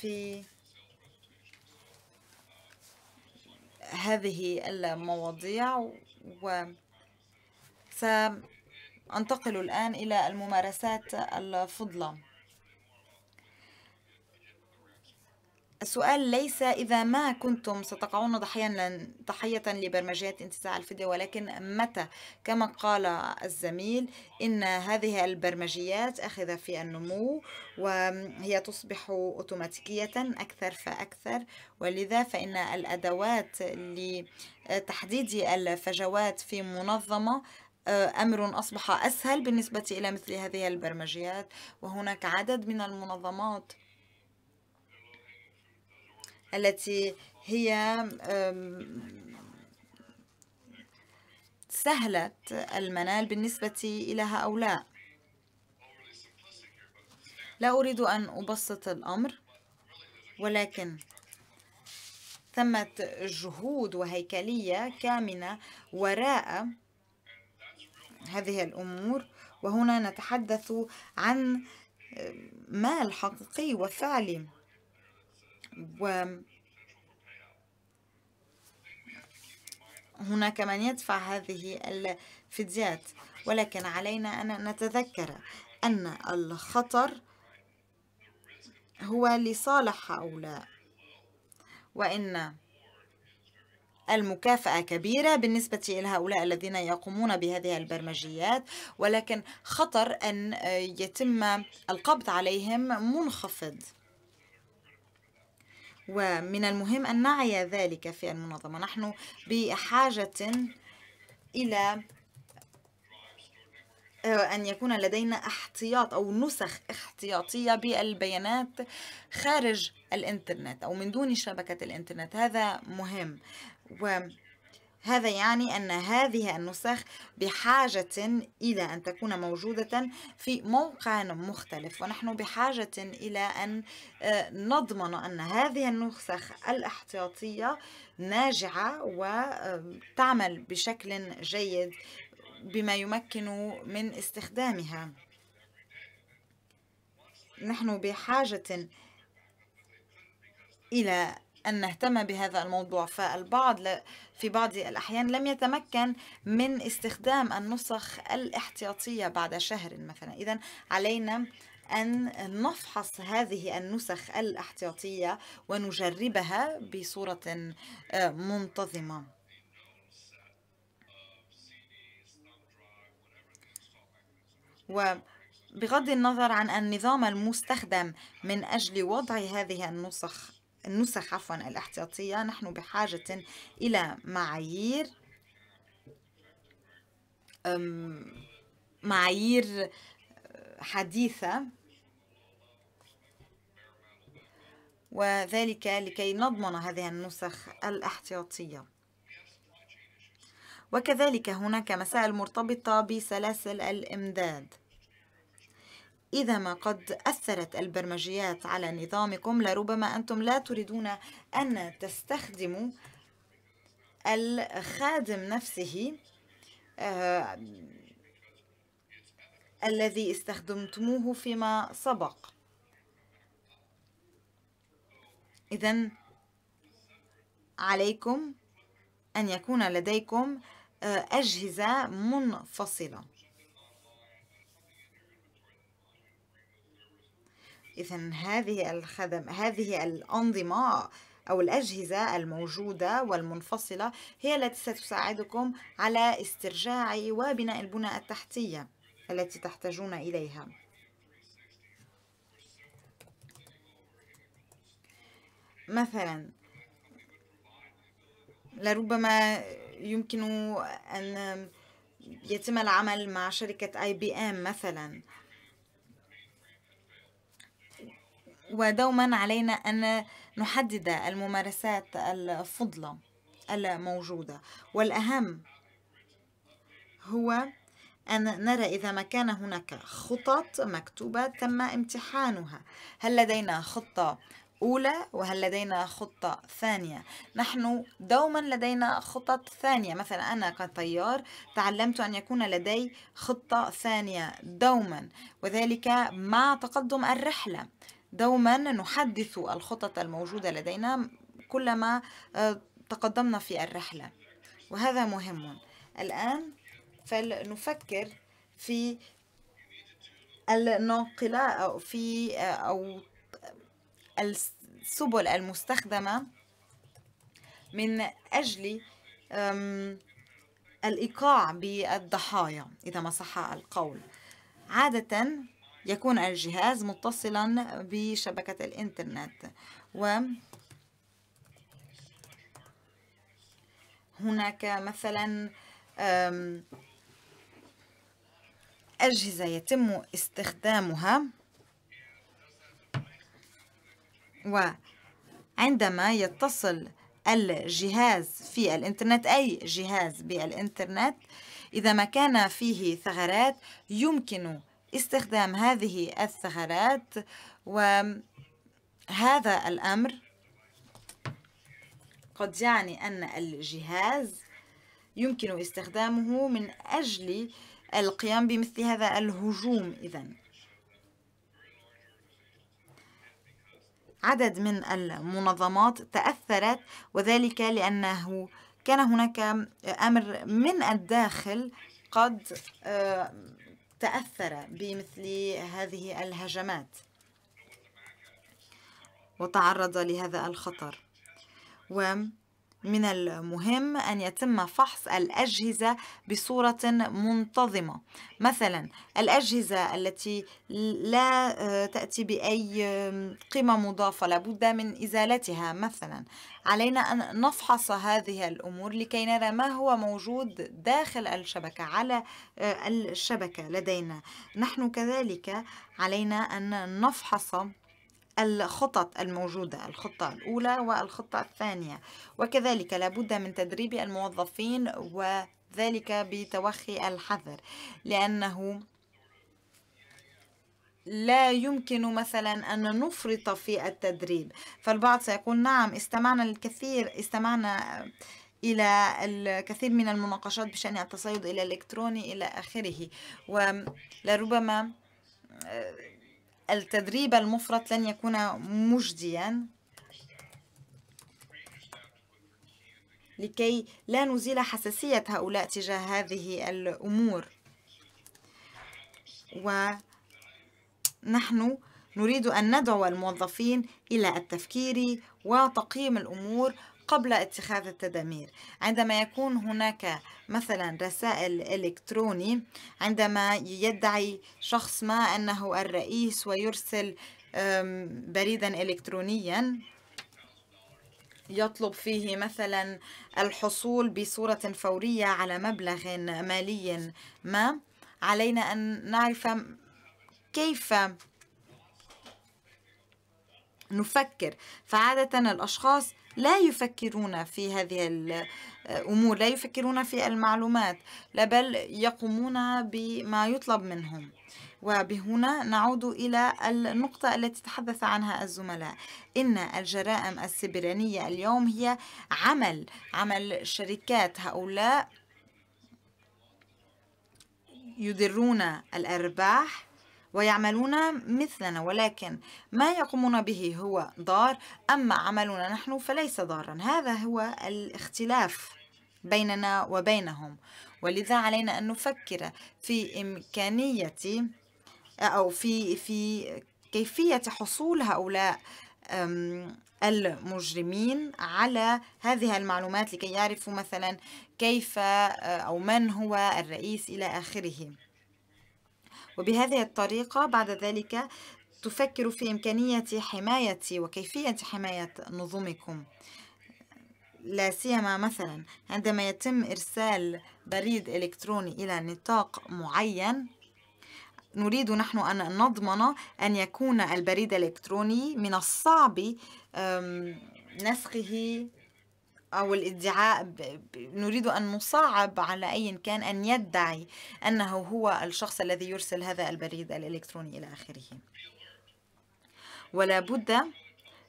في هذه المواضيع وسأنتقل الآن إلى الممارسات الفضلة السؤال ليس إذا ما كنتم ستقعون ضحية ضحية لبرمجيات انتزاع الفدية ولكن متى كما قال الزميل إن هذه البرمجيات أخذ في النمو وهي تصبح أوتوماتيكية أكثر فأكثر ولذا فإن الأدوات لتحديد الفجوات في منظمة آه، أمر أصبح أسهل بالنسبة إلى مثل هذه البرمجيات وهناك عدد من المنظمات التي هي سهلة المنال بالنسبة إلى هؤلاء لا أريد أن أبسط الأمر ولكن ثمة جهود وهيكلية كامنة وراء هذه الأمور وهنا نتحدث عن مال حقيقي وفعلي وهناك من يدفع هذه الفديات ولكن علينا أن نتذكر أن الخطر هو لصالح هؤلاء وإن المكافأة كبيرة بالنسبة إلى هؤلاء الذين يقومون بهذه البرمجيات ولكن خطر أن يتم القبض عليهم منخفض ومن المهم أن نعي ذلك في المنظمة نحن بحاجة إلى آه، أن يكون لدينا احتياط أو نسخ احتياطية بالبيانات خارج الإنترنت أو من دون شبكة الإنترنت هذا مهم هذا يعني أن هذه النسخ بحاجة إلى أن تكون موجودة في موقع مختلف ونحن بحاجة إلى أن آه، نضمن أن هذه النسخ الاحتياطية ناجعة وتعمل آه، بشكل جيد بما يمكن من استخدامها نحن بحاجة إلى أن نهتم بهذا الموضوع فالبعض في بعض الأحيان لم يتمكن من استخدام النسخ الاحتياطية بعد شهر مثلا إذا علينا أن نفحص هذه النسخ الاحتياطية ونجربها بصورة آه، منتظمة وبغض النظر عن النظام المستخدم من أجل وضع هذه النسخ النسخ عفوا الاحتياطية نحن بحاجة إلى معايير معايير آه، حديثة وذلك لكي نضمن هذه النسخ الاحتياطية وكذلك هناك مسائل مرتبطة بسلاسل الإمداد إذا ما قد أثرت البرمجيات على نظامكم لربما أنتم لا تريدون أن تستخدموا الخادم نفسه آه الذي استخدمتموه فيما سبق إذا عليكم أن يكون لديكم آه، أجهزة منفصلة إذا هذه الخدم هذه الأنظمة أو الأجهزة الموجودة والمنفصلة هي التي ستساعدكم على استرجاع وبناء البنى التحتية التي تحتاجون إليها مثلا لربما يمكن أن يتم العمل مع شركة اي بي ام مثلا ودوما علينا أن نحدد الممارسات الفضلة الموجودة والأهم هو أن نرى إذا ما كان هناك خطط مكتوبة تم امتحانها هل لدينا خطة أولى وهل لدينا خطة ثانية نحن دوما لدينا خطط ثانية مثلا أنا كطيار تعلمت أن يكون لدي خطة ثانية دوما وذلك مع تقدم الرحلة دوما نحدث الخطط الموجودة لدينا كلما آه، تقدمنا في الرحلة وهذا مهم الآن فلنفكر في الناقلة أو في آه، أو السبل المستخدمة من أجل الإيقاع بالضحايا إذا ما صح القول عادة يكون الجهاز متصلا بشبكة الإنترنت و هناك مثلا أجهزة يتم استخدامها وعندما يتصل الجهاز في الإنترنت أي جهاز بالإنترنت إذا ما كان فيه ثغرات يمكن استخدام هذه الثغرات وهذا الأمر قد يعني أن الجهاز يمكن استخدامه من أجل القيام بمثل هذا الهجوم إذا عدد من المنظمات تأثرت وذلك لأنه كان هناك أمر من الداخل قد آه، تأثر بمثل هذه الهجمات وتعرض لهذا الخطر و من المهم أن يتم فحص الأجهزة بصورة منتظمة مثلا الأجهزة التي لا آه، تأتي بأي قيمة مضافة لابد من إزالتها مثلا علينا أن نفحص هذه الأمور لكي نرى ما هو موجود داخل الشبكة على آه، الشبكة لدينا نحن كذلك علينا أن نفحص الخطط الموجودة الخطة الأولى والخطة الثانية وكذلك لابد من تدريب الموظفين وذلك بتوخي الحذر لأنه لا يمكن مثلا أن نفرط في التدريب فالبعض سيقول نعم استمعنا للكثير استمعنا إلى الكثير من المناقشات بشأن التصيد إلى الإلكتروني إلى آخره ولربما التدريب المفرط لن يكون مجديا لكي لا نزيل حساسية هؤلاء تجاه هذه الأمور ونحن نريد أن ندعو الموظفين إلى التفكير وتقييم الأمور قبل اتخاذ التدمير عندما يكون هناك مثلا رسائل إلكتروني عندما يدعي شخص ما أنه الرئيس ويرسل بريدا إلكترونيا يطلب فيه مثلا الحصول بصورة فورية على مبلغ مالي ما علينا أن نعرف كيف نفكر فعادة الأشخاص لا يفكرون في هذه الأمور لا يفكرون في المعلومات لا بل يقومون بما يطلب منهم وبهنا نعود إلى النقطة التي تحدث عنها الزملاء إن الجرائم السبرانية اليوم هي عمل عمل شركات هؤلاء يدرون الأرباح ويعملون مثلنا ولكن ما يقومون به هو ضار أما عملنا نحن فليس ضارا هذا هو الاختلاف بيننا وبينهم ولذا علينا أن نفكر في إمكانية أو في في كيفية حصول هؤلاء المجرمين على هذه المعلومات لكي يعرفوا مثلا كيف أو من هو الرئيس إلى آخره وبهذه الطريقة بعد ذلك تفكر في إمكانية حماية وكيفية حماية نظمكم لا سيما مثلا عندما يتم إرسال بريد إلكتروني إلى نطاق معين نريد نحن أن نضمن أن يكون البريد الإلكتروني من الصعب نسخه أو الادعاء نريد أن نصعب على أي كان أن يدعي أنه هو الشخص الذي يرسل هذا البريد الإلكتروني إلى آخره ولا بد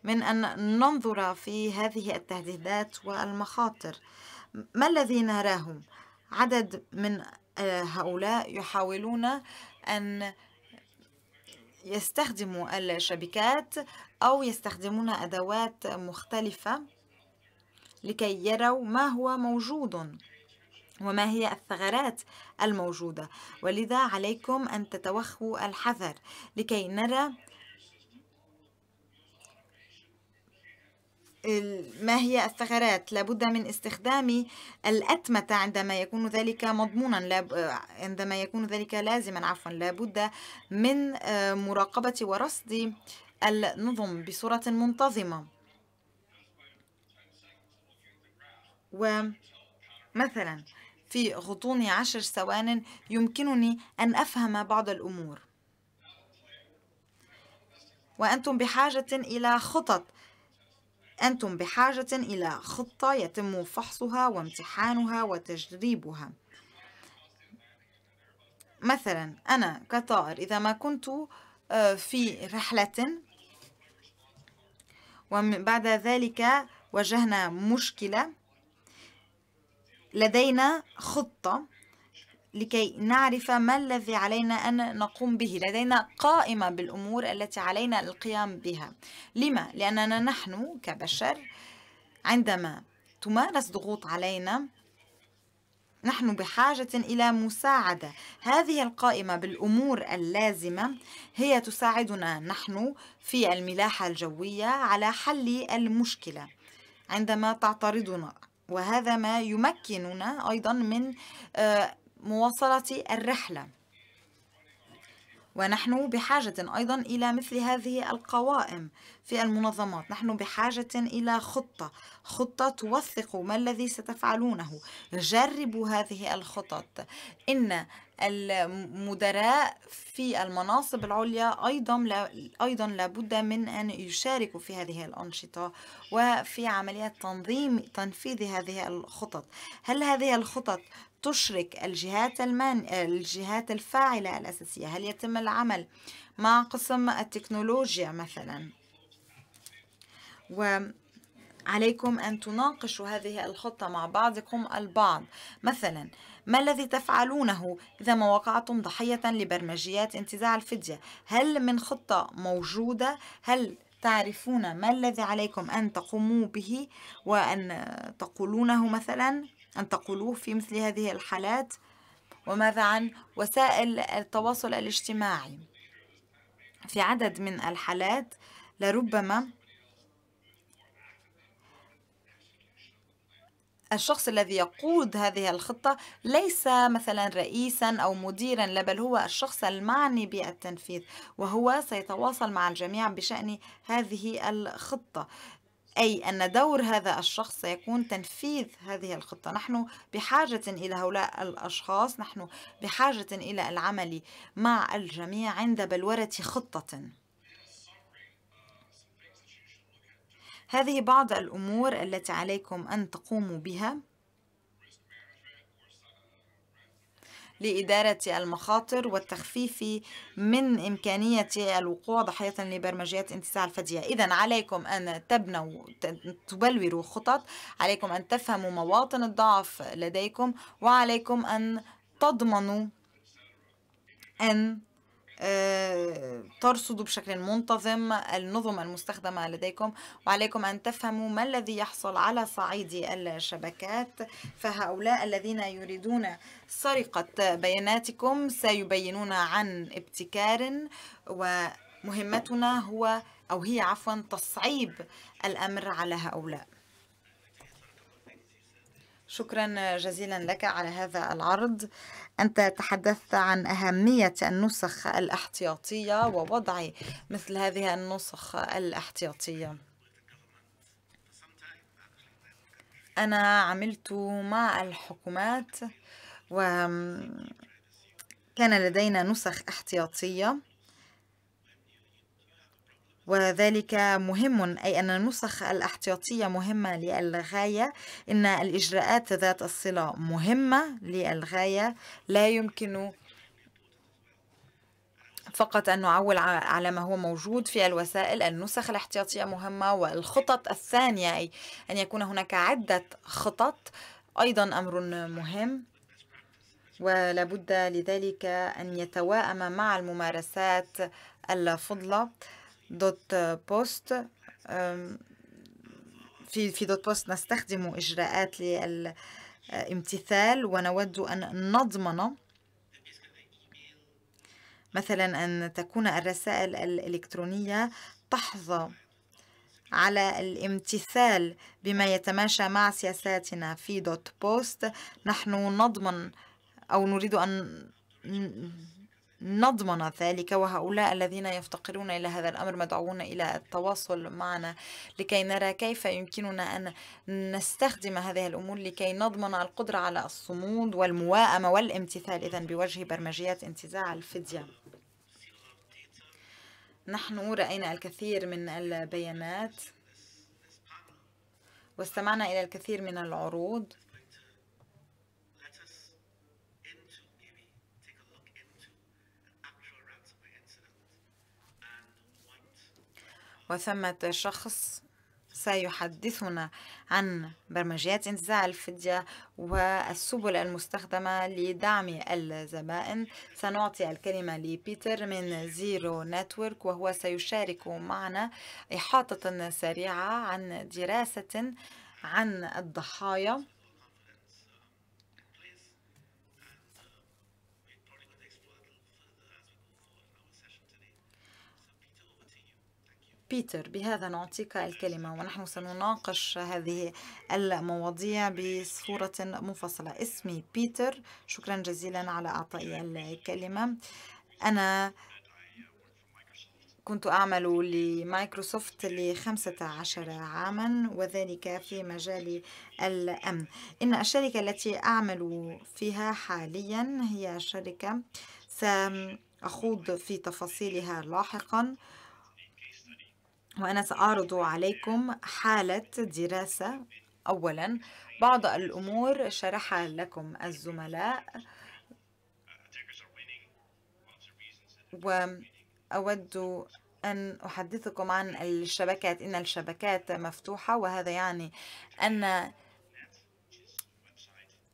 من أن ننظر في هذه التهديدات والمخاطر ما الذي نراه عدد من آه، هؤلاء يحاولون أن يستخدموا الشبكات أو يستخدمون أدوات مختلفة لكي يروا ما هو موجود وما هي الثغرات الموجودة ولذا عليكم أن تتوخوا الحذر لكي نرى ما هي الثغرات لابد من استخدام الأتمتة عندما يكون ذلك مضمونا لاب... عندما يكون ذلك لازما عفوا لابد من آه، مراقبة ورصد النظم بصورة منتظمة ومثلا في غضون عشر ثوان يمكنني أن أفهم بعض الأمور وأنتم بحاجة إلى خطط أنتم بحاجة إلى خطة يتم فحصها وامتحانها وتجريبها مثلا أنا كطائر إذا ما كنت آه، في رحلة وبعد ذلك واجهنا مشكلة لدينا خطة لكي نعرف ما الذي علينا أن نقوم به لدينا قائمة بالأمور التي علينا القيام بها لما؟ لأننا نحن كبشر عندما تمارس ضغوط علينا نحن بحاجة إلى مساعدة هذه القائمة بالأمور اللازمة هي تساعدنا نحن في الملاحة الجوية على حل المشكلة عندما تعترضنا وهذا ما يمكننا أيضا من آه، مواصلة الرحلة ونحن بحاجة أيضا إلى مثل هذه القوائم في المنظمات نحن بحاجة إلى خطة خطة توثق ما الذي ستفعلونه جربوا هذه الخطط إن المدراء في المناصب العليا أيضا لا أيضا لابد من أن يشاركوا في هذه الأنشطة وفي عملية تنظيم تنفيذ هذه الخطط هل هذه الخطط تشرك الجهات المان الجهات الفاعلة الأساسية هل يتم العمل مع قسم التكنولوجيا مثلا و عليكم أن تناقشوا هذه الخطة مع بعضكم البعض مثلا ما الذي تفعلونه إذا ما وقعتم ضحية لبرمجيات انتزاع الفدية هل من خطة موجودة هل تعرفون ما الذي عليكم أن تقوموا به وأن تقولونه مثلا أن تقولوه في مثل هذه الحالات وماذا عن وسائل التواصل الاجتماعي في عدد من الحالات لربما الشخص الذي يقود هذه الخطة ليس مثلا رئيسا أو مديرا لا بل هو الشخص المعني بالتنفيذ وهو سيتواصل مع الجميع بشأن هذه الخطة أي أن دور هذا الشخص سيكون تنفيذ هذه الخطة نحن بحاجة إلى هؤلاء الأشخاص نحن بحاجة إلى العمل مع الجميع عند بلورة خطة هذه بعض الأمور التي عليكم أن تقوموا بها لإدارة المخاطر والتخفيف من إمكانية الوقوع ضحية لبرمجيات انتزاع الفدية إذا عليكم أن تبنوا تبلوروا خطط عليكم أن تفهموا مواطن الضعف لديكم وعليكم أن تضمنوا أن آه، ترصد بشكل منتظم النظم المستخدمة لديكم وعليكم أن تفهموا ما الذي يحصل على صعيد الشبكات فهؤلاء الذين يريدون سرقة بياناتكم سيبينون عن ابتكار ومهمتنا هو أو هي عفوا تصعيب الأمر على هؤلاء شكرا جزيلا لك على هذا العرض أنت تحدثت عن أهمية النسخ الاحتياطية ووضع مثل هذه النسخ الاحتياطية أنا عملت مع الحكومات وكان لدينا نسخ احتياطية وذلك مهم أي أن النسخ الاحتياطية مهمة للغاية إن الإجراءات ذات الصلة مهمة للغاية لا يمكن فقط أن نعول على ما هو موجود في الوسائل النسخ الاحتياطية مهمة والخطط الثانية أي أن يكون هناك عدة خطط أيضا أمر مهم ولا بد لذلك أن يتواءم مع الممارسات الفضلة دوت بوست في في دوت بوست نستخدم إجراءات للامتثال e, ونود أن نضمن مثلا أن تكون الرسائل الإلكترونية تحظى على الامتثال بما يتماشى مع سياساتنا في دوت بوست نحن نضمن أو نريد أن نضمن ذلك وهؤلاء الذين يفتقرون إلى هذا الأمر مدعوون إلى التواصل معنا لكي نرى كيف يمكننا أن نستخدم هذه الأمور لكي نضمن القدرة على الصمود والمواءمة والامتثال إذا بوجه برمجيات انتزاع الفدية نحن رأينا الكثير من البيانات واستمعنا إلى الكثير من العروض وثمة شخص سيحدثنا عن برمجيات انتزاع الفدية والسبل المستخدمة لدعم الزبائن سنعطي الكلمة لبيتر من زيرو نتورك وهو سيشارك معنا إحاطة سريعة عن دراسة عن الضحايا بيتر بهذا نعطيك الكلمة ونحن سنناقش هذه المواضيع بصورة مفصلة اسمي بيتر شكرا جزيلا على أعطائي الكلمة أنا كنت أعمل لمايكروسوفت لخمسة عشر عاما وذلك في مجال الأمن إن الشركة التي أعمل فيها حاليا هي شركة سأخوض في تفاصيلها لاحقا وأنا سأعرض عليكم حالة دراسة أولا بعض الأمور شرحها لكم الزملاء وأود أن أحدثكم عن الشبكات إن الشبكات مفتوحة وهذا يعني أن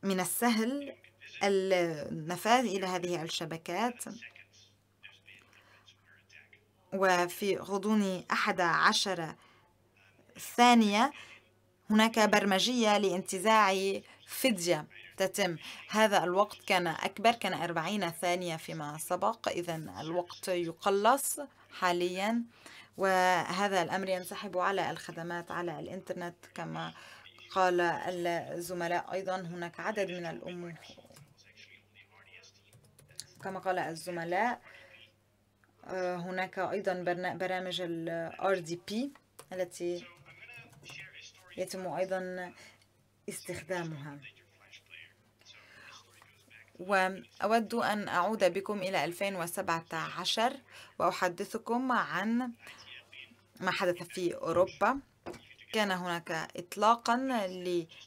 من السهل النفاذ إلى هذه الشبكات وفي غضون أحد عشر ثانية هناك برمجية لانتزاع فدية تتم هذا الوقت كان أكبر كان أربعين ثانية فيما سبق إذا الوقت يقلص حاليا وهذا الأمر ينسحب على الخدمات على الإنترنت كما قال الزملاء أيضا هناك عدد من الأمور كما قال الزملاء آه، هناك أيضا برامج ال RDP التي يتم أيضا استخدامها وأود أن أعود بكم إلى 2017 وأحدثكم عن ما حدث في أوروبا كان هناك إطلاقا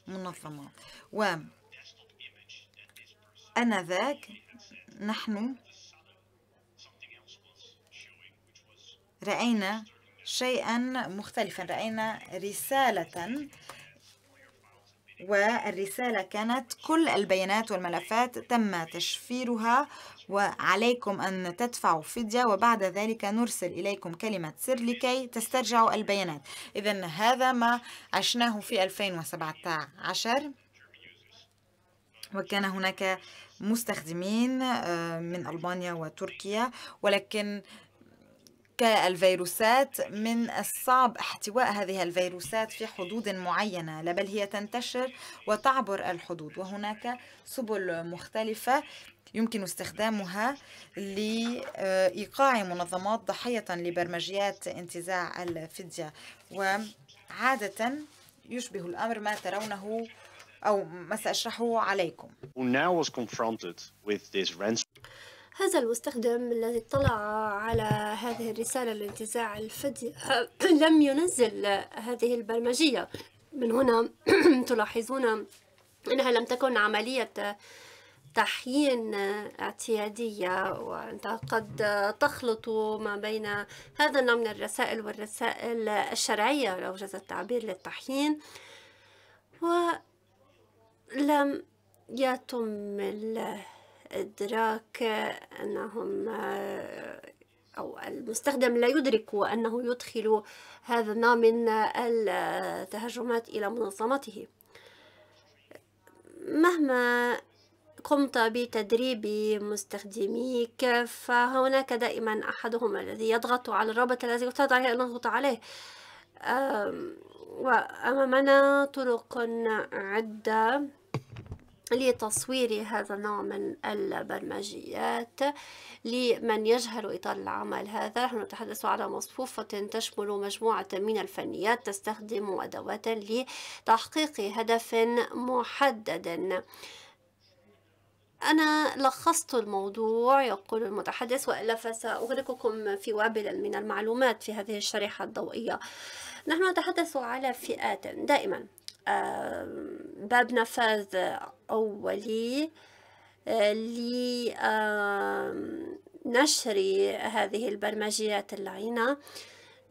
لمنظمة وأنذاك نحن رأينا شيئا مختلفا رأينا رسالة والرسالة كانت كل البيانات والملفات تم تشفيرها وعليكم أن تدفعوا فدية وبعد ذلك نرسل إليكم كلمة سر لكي تسترجعوا البيانات إذا هذا ما عشناه في 2017 وكان هناك مستخدمين آه، من ألبانيا وتركيا ولكن كالفيروسات من الصعب احتواء هذه الفيروسات في حدود معينة لا بل هي تنتشر وتعبر الحدود وهناك سبل مختلفة يمكن استخدامها لإيقاع منظمات ضحية لبرمجيات انتزاع الفدية وعادة يشبه الأمر ما ترونه أو ما سأشرحه عليكم هذا المستخدم الذي اطلع على هذه الرسالة لانتزاع الفدي لم ينزل هذه البرمجية من هنا تلاحظون أنها لم تكن عملية تحيين اعتيادية وأنت قد تخلط ما بين هذا النوع من الرسائل والرسائل الشرعية لو جاز التعبير للتحيين ولم يتم إدراك أنهم آه، أو المستخدم لا يدرك أنه يدخل هذا النوع من التهجمات إلى منظمته مهما قمت بتدريب مستخدميك فهناك دائما أحدهم الذي يضغط على الرابط الذي يفترض عليه أن نضغط عليه وأمامنا طرق عدة لتصوير هذا النوع من البرمجيات لمن يجهل إطار العمل هذا نحن نتحدث على مصفوفة تشمل مجموعة من الفنيات تستخدم أدوات لتحقيق هدف محدد أنا لخصت الموضوع يقول المتحدث وإلا فسأغرقكم في وابل من المعلومات في هذه الشريحة الضوئية نحن نتحدث على فئات دائما باب نفاذ أولي آه، لنشر هذه البرمجيات العينة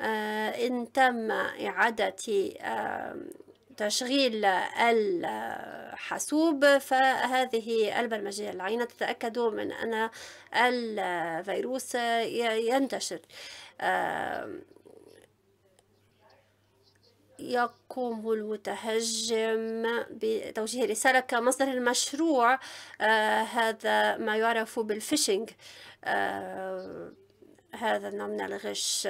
آه، إن تم إعادة تشغيل الحاسوب فهذه البرمجية العينة تتأكد من أن الفيروس ينتشر يقوم المتهجم بتوجيه رسالة كمصدر المشروع آه هذا ما يعرف بالفيشنج آه هذا النوع من الغش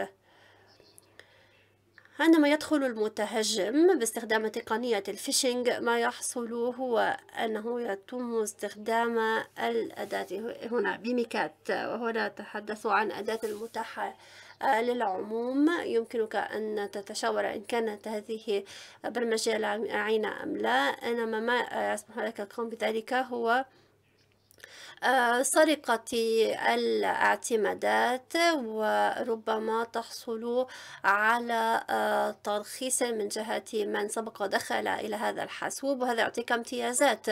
عندما يدخل المتهجم باستخدام تقنية الفيشنج ما يحصل هو أنه يتم استخدام الأداة هنا بميكات وهنا تحدث عن أداة المتاحة للعموم يمكنك أن تتشاور إن كانت هذه برمجة عينة أم لا إنما ما يسمح لك القوم بذلك هو سرقة الاعتمادات وربما تحصل على آه، ترخيص من جهة من سبق دخل إلى هذا الحاسوب وهذا يعطيك امتيازات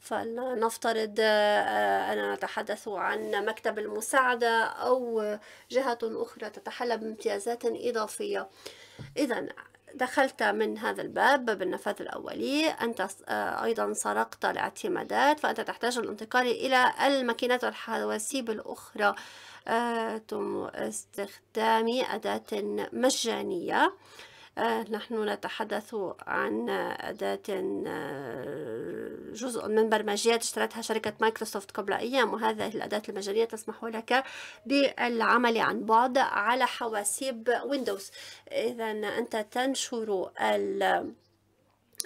فلنفترض آه، أنا أتحدث عن مكتب المساعدة أو جهة أخرى تتحلى بامتيازات إضافية إذا دخلت من هذا الباب باب النفاذ الأولي أنت آه، أيضا سرقت الاعتمادات فأنت تحتاج الانتقال إلى الماكينات والحواسيب الأخرى آه، تم استخدام أداة مجانية آه، نحن نتحدث عن أداة آه، جزء من برمجيات اشترتها شركة مايكروسوفت قبل أيام وهذه الأداة المجانية تسمح لك بالعمل عن بعد على حواسيب ويندوز إذا أنت تنشر ال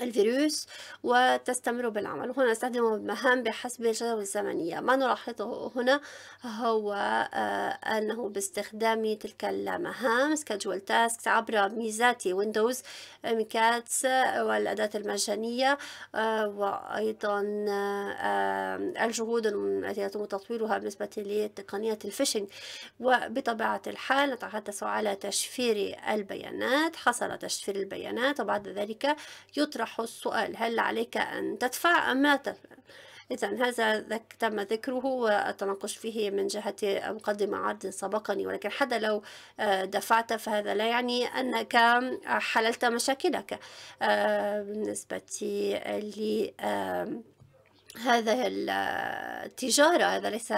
الفيروس وتستمر بالعمل هنا نستخدم مهام بحسب الجدول الزمنية ما نلاحظه هنا هو آه، أنه باستخدام تلك المهام Schedule Tasks عبر ميزات ويندوز ميكاتس والأداة المجانية آه، وأيضا آه، الجهود التي يتم تطويرها بالنسبة لتقنية الفيشنج وبطبيعة الحال نتحدث على تشفير البيانات حصل تشفير البيانات وبعد ذلك يطرح يطرح السؤال هل عليك أن تدفع أم لا تدفع إذا هذا ذك تم ذكره والتناقش فيه من جهة مقدم عرض سبقني ولكن حتى لو آه، دفعت فهذا لا يعني أنك حللت مشاكلك آه، بالنسبة لي هذا التجارة هذا ليس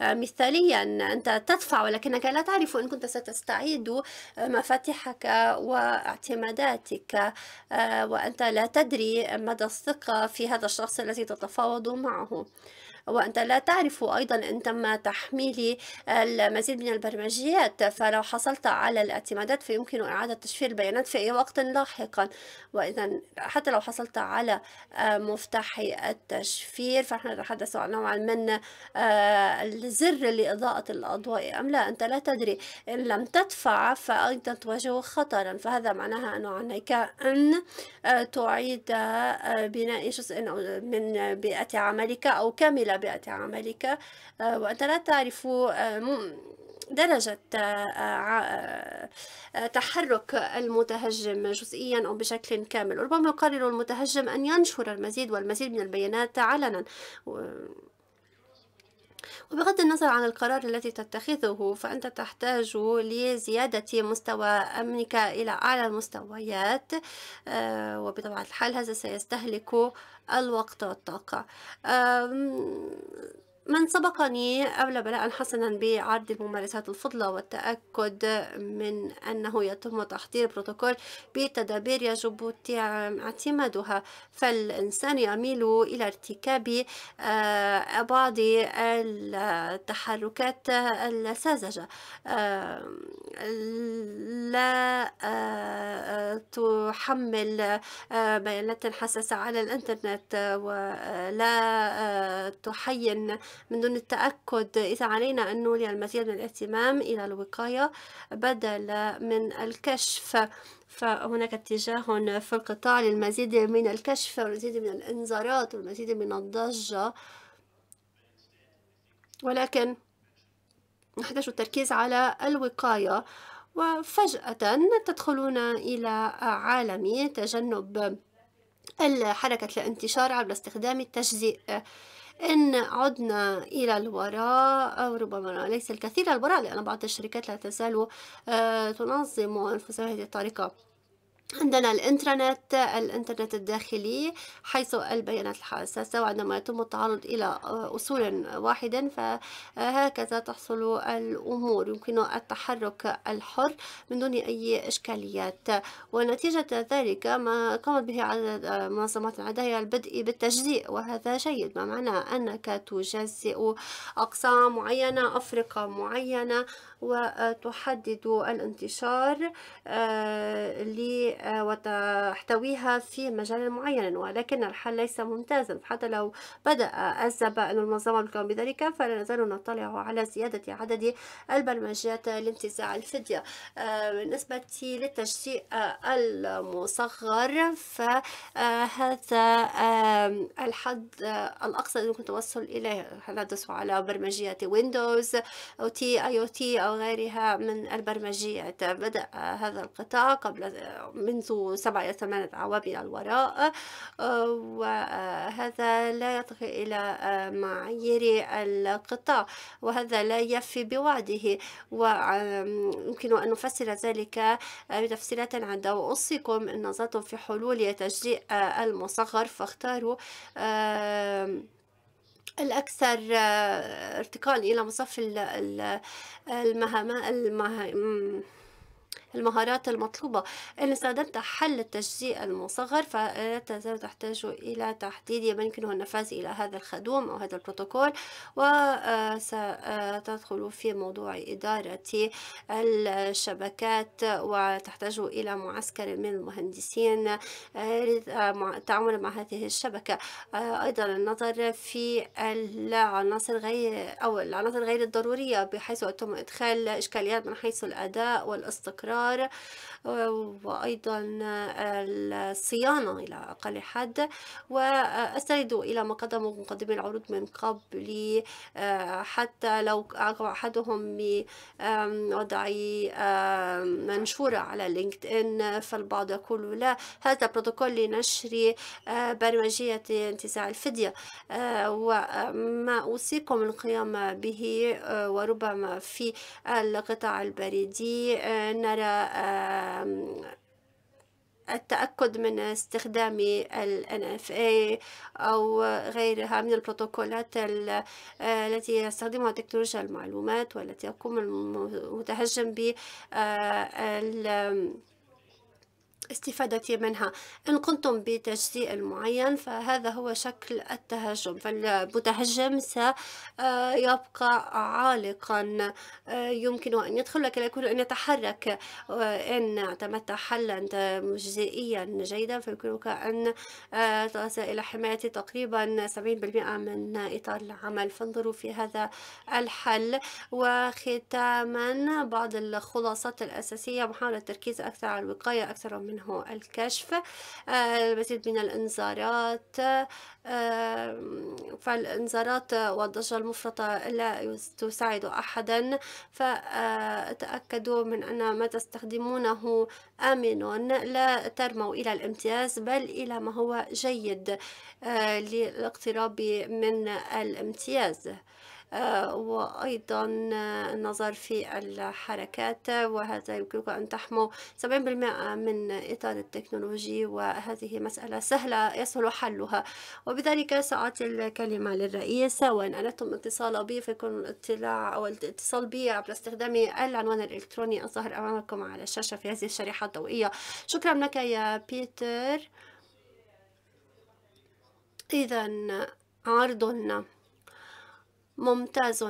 مثاليا أنت تدفع ولكنك لا تعرف إن كنت ستستعيد مفاتيحك واعتماداتك وأنت لا تدري مدى الثقة في هذا الشخص الذي تتفاوض معه وأنت لا تعرف أيضا أن تم تحميل آه، المزيد من البرمجيات فلو حصلت على الاعتمادات فيمكن إعادة تشفير البيانات في أي وقت لاحقا وإذا حتى لو حصلت على آه، مفتاح التشفير فنحن نتحدث عن نوع من آه، الزر لإضاءة الأضواء أم لا أنت لا تدري إن لم تدفع فأيضا تواجه خطرا فهذا معناها أنه عليك أن تعيد بناء جزء من بيئة عملك أو كامل بيئة عملك آه، وأنت لا تعرف آه، درجة آه، تحرك المتهجم جزئيا أو بشكل كامل ربما يقرر المتهجم أن ينشر المزيد والمزيد من البيانات علنا وبغض النظر عن القرار الذي تتخذه فأنت تحتاج لزيادة مستوى أمنك إلى أعلى المستويات آه، وبطبيعة الحال هذا سيستهلك الوقت والطاقة من سبقني أولى بلاء حسنا بعرض الممارسات الفضلى والتأكد من أنه يتم تحضير بروتوكول بتدابير يجب اعتمادها فالإنسان يميل إلى ارتكاب آه، بعض التحركات الساذجة آه، لا آه، تحمل بيانات حساسة على الإنترنت ولا تحين من دون التأكد إذا علينا أن نولي المزيد من الاهتمام إلى الوقاية بدل من الكشف فهناك اتجاه في القطاع للمزيد من الكشف والمزيد من الانذارات والمزيد من الضجة ولكن نحتاج التركيز على الوقاية وفجأة تدخلون إلى عالم تجنب حركة الانتشار عبر استخدام التجزئة إن عدنا إلى الوراء أو ربما ليس الكثير الوراء لأن بعض الشركات لا تزال آه، تنظم أنفسها هذه الطريقة عندنا الانترنت الانترنت الداخلي حيث البيانات الحساسة وعندما يتم التعرض إلى آه، أصول واحد فهكذا تحصل الأمور يمكن التحرك الحر من دون أي إشكاليات ونتيجة ذلك ما قامت به عدد آه، منظمات العدايا البدء بالتجزئ وهذا جيد ما معنى أنك تجزئ أقسام معينة أفرقة معينة وتحدد الانتشار آه، آه، وتحتويها في مجال معين ولكن الحل ليس ممتازا حتى لو بدأ الزبائن المنظمة بالقيام بذلك فلا نزال نطلع على زيادة عدد البرمجيات لانتزاع الفدية آه، بالنسبة للتجزيء المصغر فهذا الحد الأقصى الذي كنت التوصل إليه نحن على برمجيات ويندوز أو تي أي أو تي أو أو غيرها من البرمجيات بدأ هذا القطاع قبل منذ سبع إلى ثمانية إلى الوراء وهذا لا يرتقي إلى معايير القطاع وهذا لا يفي بوعده ويمكن أن نفسر ذلك بتفسيرات عند وأوصيكم أن نظرتم في حلول تجزئة المصغر فاختاروا الأكثر آه، ارتقاء إلى مصف المهام المه... المهارات المطلوبة إن استخدمت حل التجزئة المصغر فلا تزال تحتاج إلى تحديد من يمكنه النفاذ إلى هذا الخدوم أو هذا البروتوكول وستدخل آه، آه، في موضوع إدارة الشبكات وتحتاج إلى معسكر من المهندسين آه، للتعامل مع هذه الشبكة أيضا النظر في العناصر غير أو العناصر غير الضرورية بحيث يتم إدخال إشكاليات من حيث الأداء والاستقرار hora وأيضا الصيانة إلى أقل حد وأستند إلى ما قدمه مقدمي العروض من قبل حتى لو أحدهم بوضع منشورة على لينكد إن فالبعض يقول لا هذا بروتوكول لنشر آه، برمجية انتزاع الفدية آه، وما أوصيكم القيام به آه، وربما في القطاع البريدي نرى التأكد من استخدام الـ NFA أو غيرها من البروتوكولات التي يستخدمها تكنولوجيا المعلومات والتي يقوم المتهجم بـ آه، استفادتي منها إن قمتم بتجزيء معين فهذا هو شكل التهجم فالمتهجم سيبقى آه، عالقا آه، يمكن أن يدخل لكن يمكن أن يتحرك آه، إن اعتمدت حلا جزئيا جيدا فيمكنك أن تصل إلى حماية تقريبا 70% من إطار العمل فانظروا في هذا الحل وختاما بعض الخلاصات الأساسية محاولة التركيز أكثر على الوقاية أكثر من منه الكشف آه، المزيد من الإنذارات آه، فالإنذارات والضجة المفرطة لا تساعد أحدا فتأكدوا من أن ما تستخدمونه آمن لا ترموا إلى الامتياز بل إلى ما هو جيد آه، للاقتراب من الامتياز آه، وأيضا آه، النظر في الحركات وهذا يمكنك أن تحمو 70% من إطار التكنولوجي وهذه مسألة سهلة يسهل حلها وبذلك سأعطي الكلمة للرئيس وإن أردتم الاتصال بي فيكون الاطلاع أو الاتصال بي عبر استخدام العنوان الإلكتروني الظاهر أمامكم على الشاشة في هذه الشريحة الضوئية شكرا لك يا بيتر إذا عرضنا ممتاز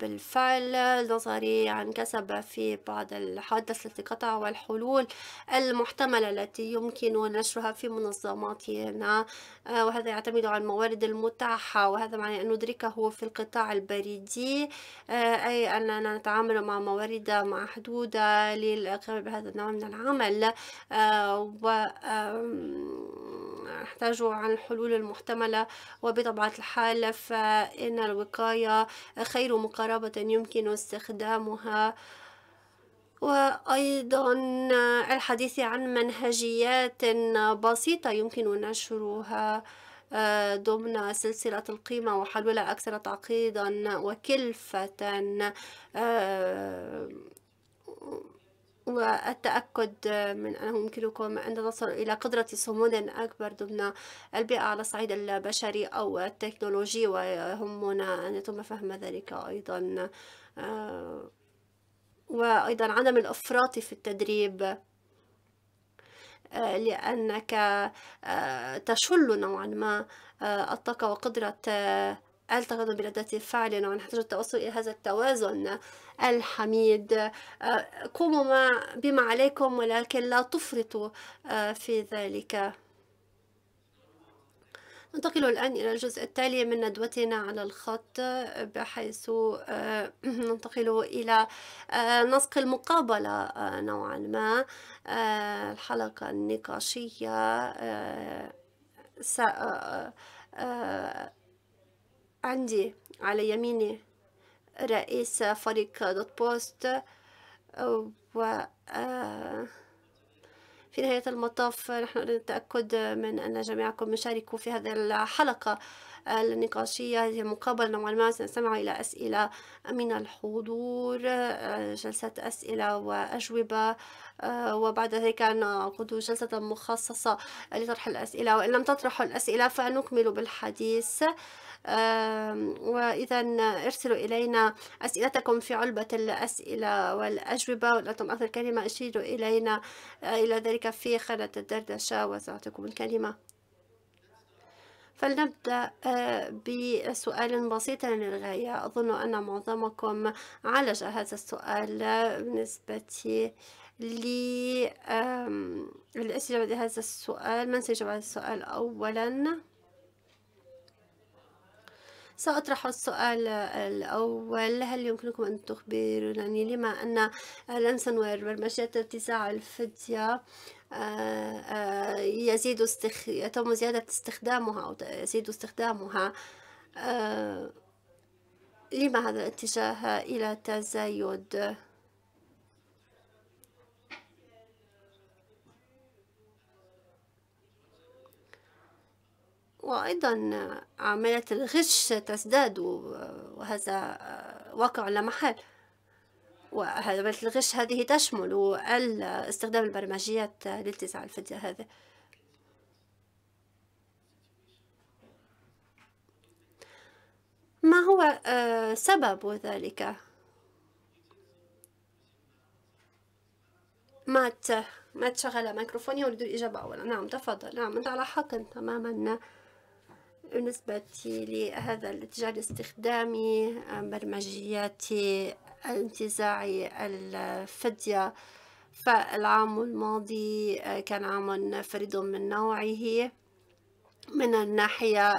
بالفعل نظري عن كسب في بعض الحادث قطع والحلول المحتملة التي يمكن نشرها في منظماتنا آه، وهذا يعتمد على الموارد المتاحة وهذا معنى أن ندركه في القطاع البريدي آه، أي أننا نتعامل مع موارد محدودة للقيام بهذا النوع من العمل آه، و احتاجوا عن الحلول المحتملة وبطبيعة الحال فإن الوقاية خير مقاربة يمكن استخدامها وأيضا الحديث عن منهجيات بسيطة يمكن نشرها آه، ضمن سلسلة القيمة وحلول أكثر تعقيدا وكلفة آه، والتأكد من أنه يمكنكم أن تصلوا إلى قدرة صمود أكبر ضمن البيئة على الصعيد البشري أو التكنولوجي ويهمنا أن يتم فهم ذلك أيضا آه، وأيضا عدم الإفراط في التدريب آه، لأنك آه، تشل نوعا ما الطاقة وقدرة التقدم بردة فعل ومن حتى التوصل إلى هذا التوازن الحميد آه، قوموا ما بما عليكم ولكن لا تفرطوا آه، في ذلك ننتقل الآن إلى الجزء التالي من ندوتنا على الخط بحيث آه، ننتقل إلى نسق المقابلة نوعا ما الحلقة النقاشية عندي على يميني رئيس فريق دوت بوست و آه، في نهاية المطاف نحن نريد التأكد من أن جميعكم مشاركوا في هذه الحلقة آه، النقاشية هذه المقابلة نوعا ما سنستمع إلى أسئلة من الحضور آه، جلسات أسئلة وأجوبة وبعد ذلك نعقد جلسة مخصصة لطرح الأسئلة وإن لم تطرحوا الأسئلة فنكمل بالحديث وإذا ارسلوا إلينا أسئلتكم في علبة الأسئلة والأجوبة ولأنتم أخذ الكلمة أشيروا إلينا آه، إلى ذلك في خانة الدردشة وسأعطيكم الكلمة فلنبدأ آه، بسؤال بسيط للغاية أظن أن معظمكم عالج هذا السؤال آه، بالنسبة للأسئلة لهذا السؤال من سيجاوب على السؤال أولاً سأطرح السؤال الأول هل يمكنكم أن تخبرونني لما أن الأنسن والبرمجيات اتساع الفدية آه، آه، يزيد استخ... يتم زيادة استخدامها أو يزيد استخدامها آه، لما هذا الاتجاه إلى تزايد وأيضا عملية الغش تزداد وهذا واقع لا محال وعملية الغش هذه تشمل استخدام البرمجيات لاتساع الفدية هذه ما هو آه، سبب ذلك؟ مات مات شغل ميكروفوني اريد الإجابة أولا نعم تفضل نعم أنت على حق تماما بالنسبة لهذا الاتجاه الاستخدامي برمجياتي انتزاعي الفدية فالعام الماضي آه، كان عام فريد من نوعه من الناحية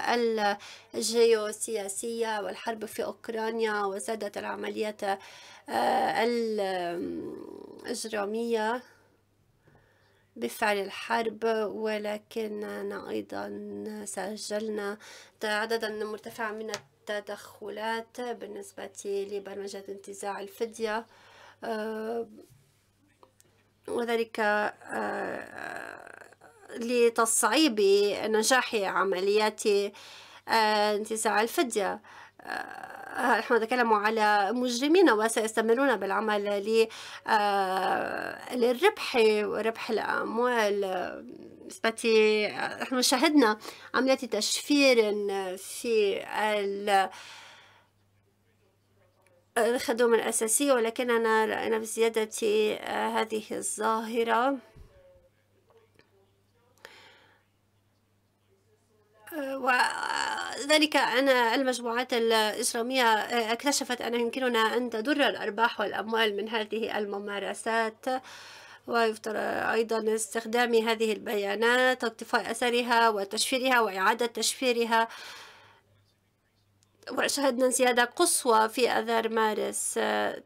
الجيوسياسية والحرب في أوكرانيا وزادت العملية آه، الإجرامية بفعل الحرب ولكننا أيضا سجلنا عددا مرتفعا من التدخلات بالنسبة لبرمجة انتزاع الفدية آه، وذلك آه، لتصعيب نجاح عمليات آه، انتزاع الفدية نحن آه، نتكلم على مجرمين وسيستمرون بالعمل آه، للربح وربح الأموال بالنسبة نحن شاهدنا عمليات تشفير في ال الأساسية ولكننا رأينا بزيادة آه، هذه الظاهرة وذلك أن المجموعات الإجرامية اكتشفت أن يمكننا أن تدر الأرباح والأموال من هذه الممارسات ويفترض أيضا استخدام هذه البيانات اطفاء أثرها وتشفيرها وإعادة تشفيرها وشهدنا زيادة قصوى في أذار مارس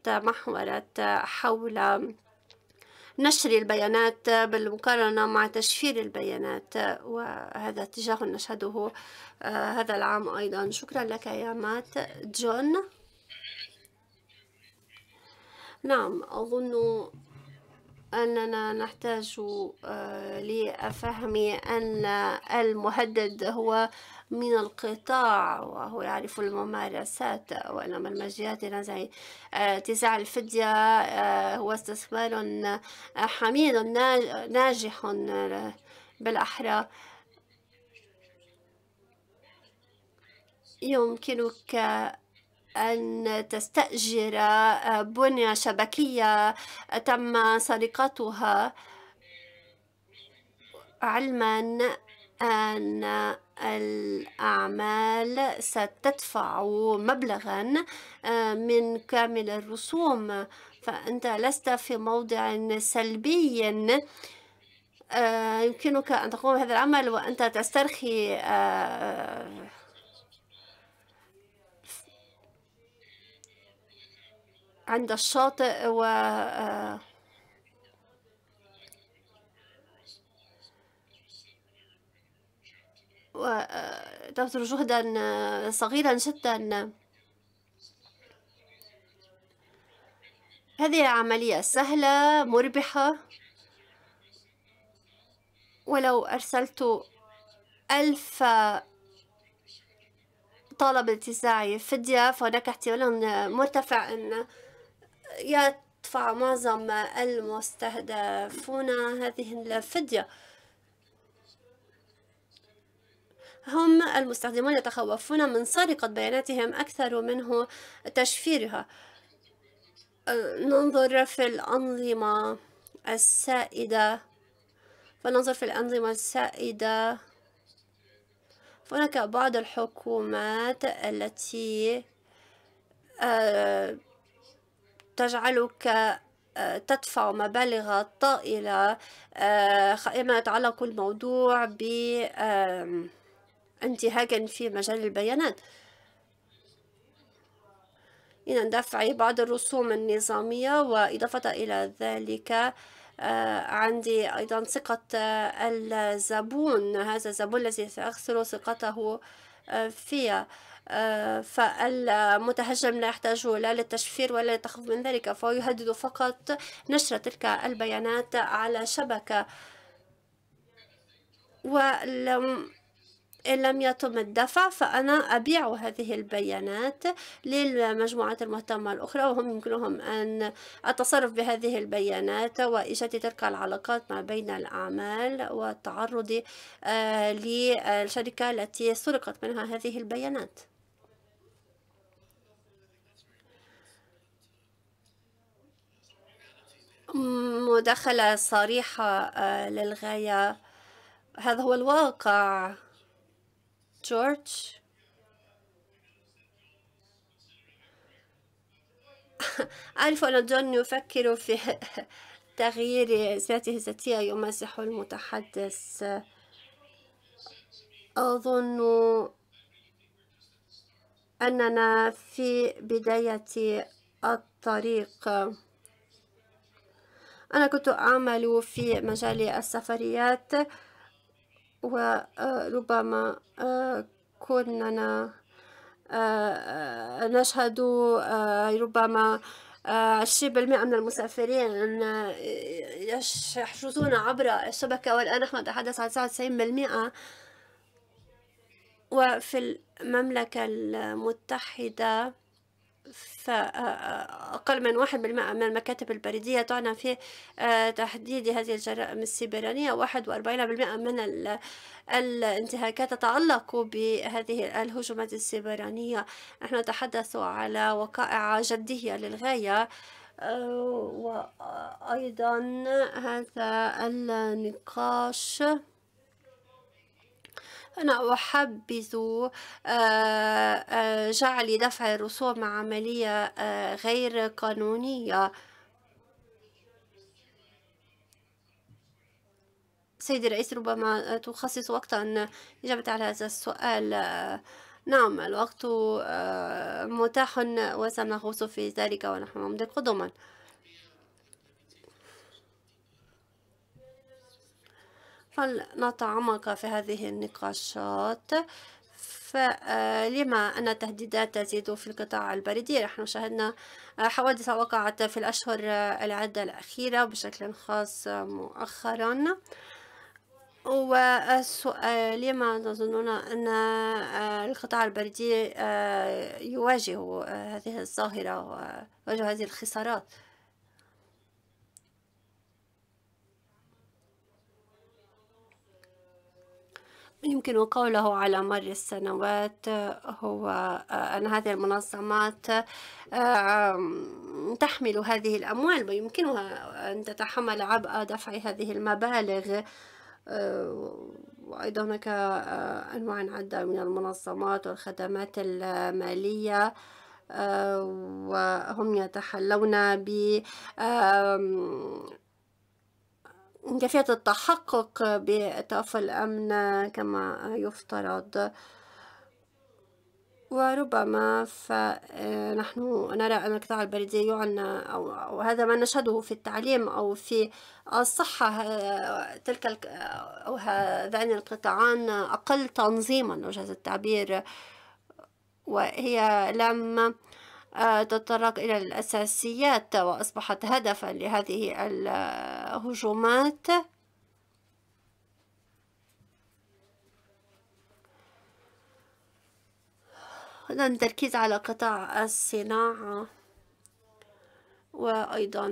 تمحورت حول نشر البيانات بالمقارنة مع تشفير البيانات وهذا اتجاه نشهده آه، هذا العام أيضا شكرا لك يا مات جون نعم أظن أننا نحتاج آه، لفهم أن المهدد هو من القطاع وهو يعرف الممارسات وإنما المجيات لنزع آه، تزع الفدية آه، هو استثمار آه، حميد ناجح بالأحرى يمكنك أن تستأجر بنية شبكية تم سرقتها علما أن الأعمال ستدفع مبلغا آه، من كامل الرسوم فأنت لست في موضع سلبي آه، يمكنك أن تقوم بهذا العمل وأنت تسترخي آه، عند الشاطئ و وتبذل جهدا صغيرا جدا هذه عملية سهلة مربحة ولو أرسلت ألف طالب اتساع فدية فهناك احتمال مرتفع أن يدفع معظم المستهدفون هذه الفدية هم المستخدمون يتخوفون من سرقة بياناتهم أكثر منه تشفيرها ننظر في الأنظمة السائدة فننظر في الأنظمة السائدة هناك بعض الحكومات التي آه، تجعلك آه، تدفع مبالغ طائلة فيما آه، يتعلق الموضوع ب انتهاكا في مجال البيانات إلى دفع بعض الرسوم النظامية وإضافة إلى ذلك آه، عندي أيضا ثقة آه، الزبون هذا الزبون الذي سأخسر ثقته آه، فيها فالمتهجم لا يحتاج لا للتشفير ولا للتخوف من ذلك فهو يهدد فقط نشر تلك البيانات على شبكة ولم إن لم يتم الدفع فأنا أبيع هذه البيانات للمجموعات المهتمة الأخرى وهم يمكنهم أن أتصرف بهذه البيانات وإيجاد تلك العلاقات ما بين الأعمال والتعرض آه، للشركة التي سرقت منها هذه البيانات مداخلة صريحة آه، للغاية هذا هو الواقع جورج أعرف أن جون يفكر في تغيير ذاته الذاتية يمزح المتحدث أظن أننا في بداية الطريق أنا كنت أعمل في مجال السفريات وربما آه، كوننا آه، آه، نشهد ربما عشرين بالمئة من المسافرين يحجزون عبر الشبكة والآن نحن نتحدث عن تسعة وتسعين بالمئة وفي المملكة المتحدة فأقل آه، آه، من واحد من المكاتب البريدية تعنى في آه، تحديد هذه الجرائم السيبرانية واحد وأربعين بالمئة من الانتهاكات تتعلق بهذه الهجمات السيبرانية نحن نتحدث على وقائع جدية للغاية وأيضا هذا النقاش أنا أحبذ آه، آه، جعل دفع الرسوم عملية آه، غير قانونية سيدي الرئيس ربما تخصص وقتا إجابة على هذا السؤال نعم الوقت متاح وسنغوص في ذلك ونحن نمضي قدما فلنتعمق في هذه النقاشات فلما أن التهديدات تزيد في القطاع البريدي نحن شاهدنا حوادث وقعت في الأشهر العدة الأخيرة بشكل خاص مؤخرا والسؤال لما تظنون أن القطاع البريدي آه، يواجه هذه الظاهرة ويواجه هذه الخسارات؟ يمكن قوله على مر السنوات هو آه، أن هذه المنظمات تحمل هذه الأموال ويمكنها أن تتحمل عبء دفع هذه المبالغ آه، وأيضا هناك آه، أنواع عدة من المنظمات والخدمات المالية وهم يتحلون ب كيفية التحقق بإطاف الأمن كما يفترض وربما فنحن نرى أن القطاع البلدي يعنى أو هذا ما نشهده في التعليم أو في الصحة تلك أو هذان القطاعان أقل تنظيما وجهة التعبير وهي لم آه، تتطرق إلى الأساسيات وأصبحت هدفا لهذه الهجومات هنا التركيز على قطاع الصناعة وأيضا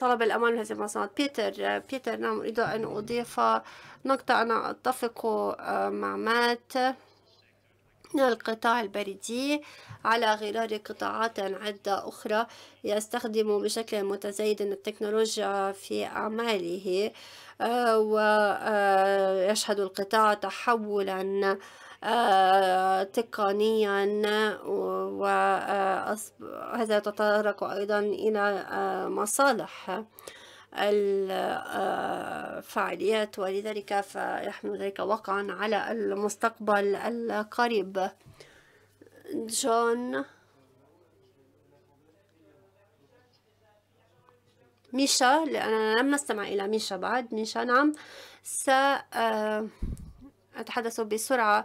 طلب الأمان من هذه المنظمات بيتر بيتر نعم أريد أن أضيف نقطة أنا أتفق آه، مع مات القطاع البريدي على غرار قطاعات عدة أخرى يستخدم بشكل متزايد التكنولوجيا في أعماله آه، ويشهد آه، القطاع تحولا آه، تقنيا وهذا يتطرق أيضا إلى آه، مصالح الفعاليات آه، ولذلك فيحمل ذلك وقعا على المستقبل القريب جون ميشا لأننا لم نستمع إلى ميشا بعد ميشا نعم س تحدثوا بسرعة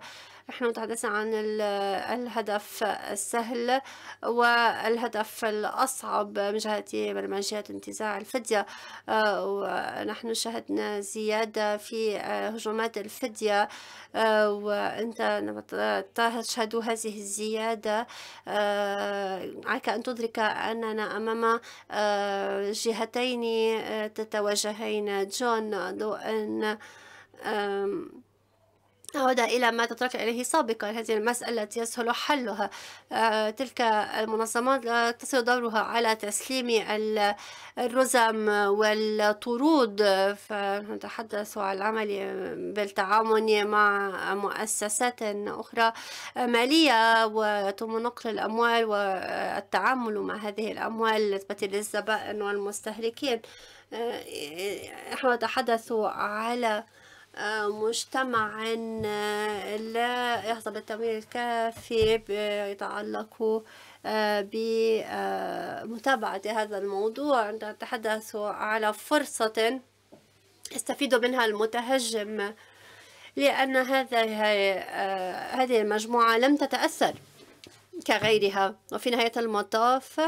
نحن نتحدث عن الهدف السهل والهدف الأصعب من جهة برمجيات انتزاع الفدية آه، ونحن شهدنا زيادة في آه، هجمات الفدية آه، وأنت تشهد هذه الزيادة عليك أن تدرك أننا أمام جهتين تتواجهين جون ضوء أن عودة إلى ما تطرق إليه سابقا هذه المسألة يسهل حلها آه، تلك المنظمات آه، تصل دورها على تسليم الرزم والطرود فنتحدث عن العمل بالتعاون مع مؤسسات أخرى مالية وتم نقل الأموال والتعامل مع هذه الأموال نسبة للزبائن والمستهلكين نحن آه، نتحدث على مجتمع لا يحظى بالتمويل الكافي يتعلق آه، بمتابعة هذا الموضوع عندما نتحدث على فرصة يستفيد منها المتهجم لأن هذه آه، هذه المجموعة لم تتأثر كغيرها وفي نهاية المطاف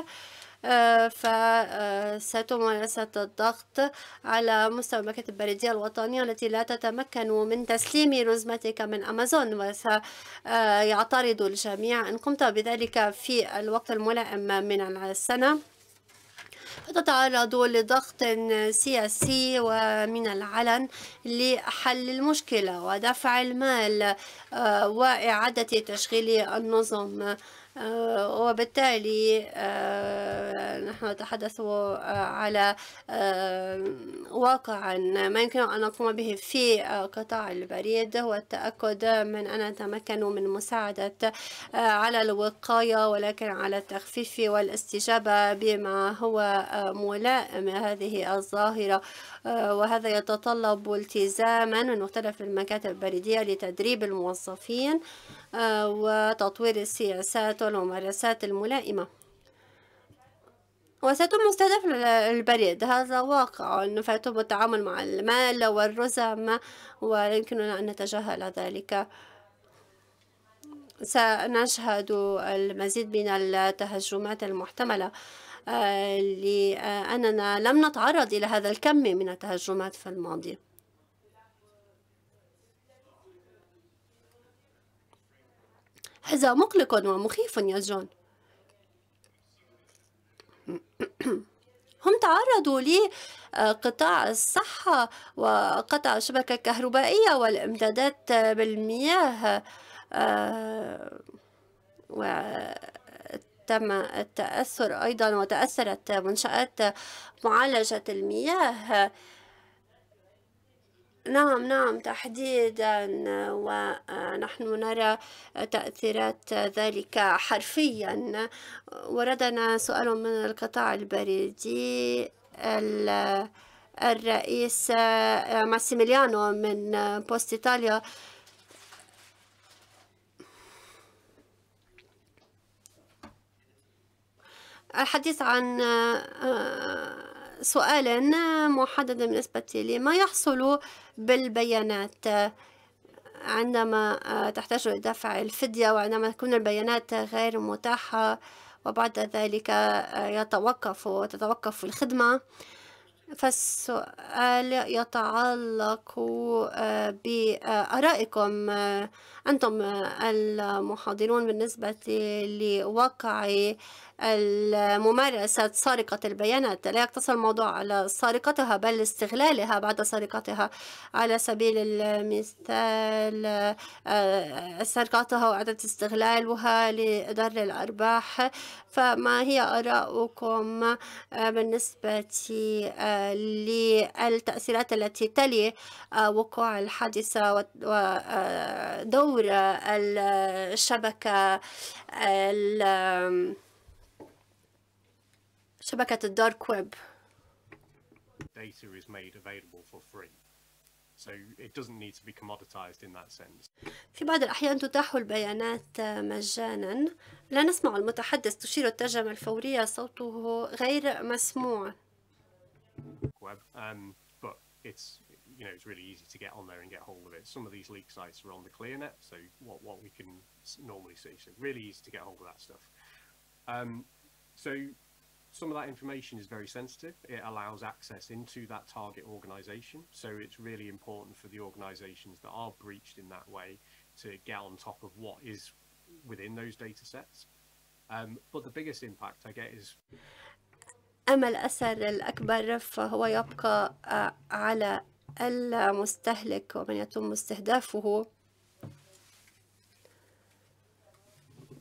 فستمارس آه، الضغط على مستوى المكاتب البريدية الوطنية التي لا تتمكن من تسليم رزمتك من أمازون وسيعترض آه، الجميع إن قمت بذلك في الوقت الملائم من السنة تتعرض لضغط سياسي ومن العلن لحل المشكلة ودفع المال آه، وإعادة تشغيل النظم آه، وبالتالي آه، نحن نتحدث آه، على واقعا ما يمكن أن نقوم به في قطاع البريد هو التأكد من أن نتمكن من مساعدة على الوقاية ولكن على التخفيف والاستجابة بما هو ملائم هذه الظاهرة وهذا يتطلب التزاما من مختلف المكاتب البريدية لتدريب الموظفين آه، وتطوير السياسات والممارسات الملائمة وسيتم استهداف البريد هذا واقع فيتم التعامل مع المال والرزم ويمكننا أن نتجاهل ذلك سنشهد المزيد من التهجمات المحتملة آه، لأننا آه، لم نتعرض إلى هذا الكم من التهجمات في الماضي هذا مقلق ومخيف يا جون هم تعرضوا لقطاع آه، الصحة وقطع الشبكة الكهربائية والامدادات بالمياه تم التأثر أيضا وتأثرت منشآت معالجة المياه نعم نعم تحديدا ونحن نرى تأثيرات ذلك حرفيا وردنا سؤال من القطاع البريدي الرئيس ماسيميليانو من بوست إيطاليا الحديث عن آه، سؤال محدد بالنسبة لما يحصل بالبيانات عندما آه، تحتاج لدفع دفع الفدية وعندما تكون البيانات غير متاحة وبعد ذلك آه، يتوقف تتوقف الخدمة فالسؤال يتعلق بآرائكم أنتم آه، المحاضرون بالنسبة لواقع آه، الممارسة سرقة البيانات لا يقتصر الموضوع على سرقتها بل استغلالها بعد سرقتها على سبيل المثال آه، سرقتها وإعادة استغلالها لدر الأرباح فما هي آراؤكم بالنسبة للتأثيرات التي تلي وقوع الحادثة ودور الجسور الشبكة شبكة الدارك ويب data is made available for free. So it doesn't need to be commoditized in that sense. في بعض الأحيان تتاح البيانات مجانا لا نسمع المتحدث تشير الترجمة الفورية صوته غير مسموع. Um, but it's you know it's really easy to get on there and get hold of it. Some of these leak sites are on the ClearNet, so what what we can normally see, so really easy to get hold of that stuff. Um, so some of that information is very sensitive. It allows access into that target organisation, so it's really important for the organisations that are breached in that way to get on top of what is within those data sets. Um, but the biggest impact I get is أما الأثر الأكبر فهو يبقى على المستهلك ومن يتم استهدافه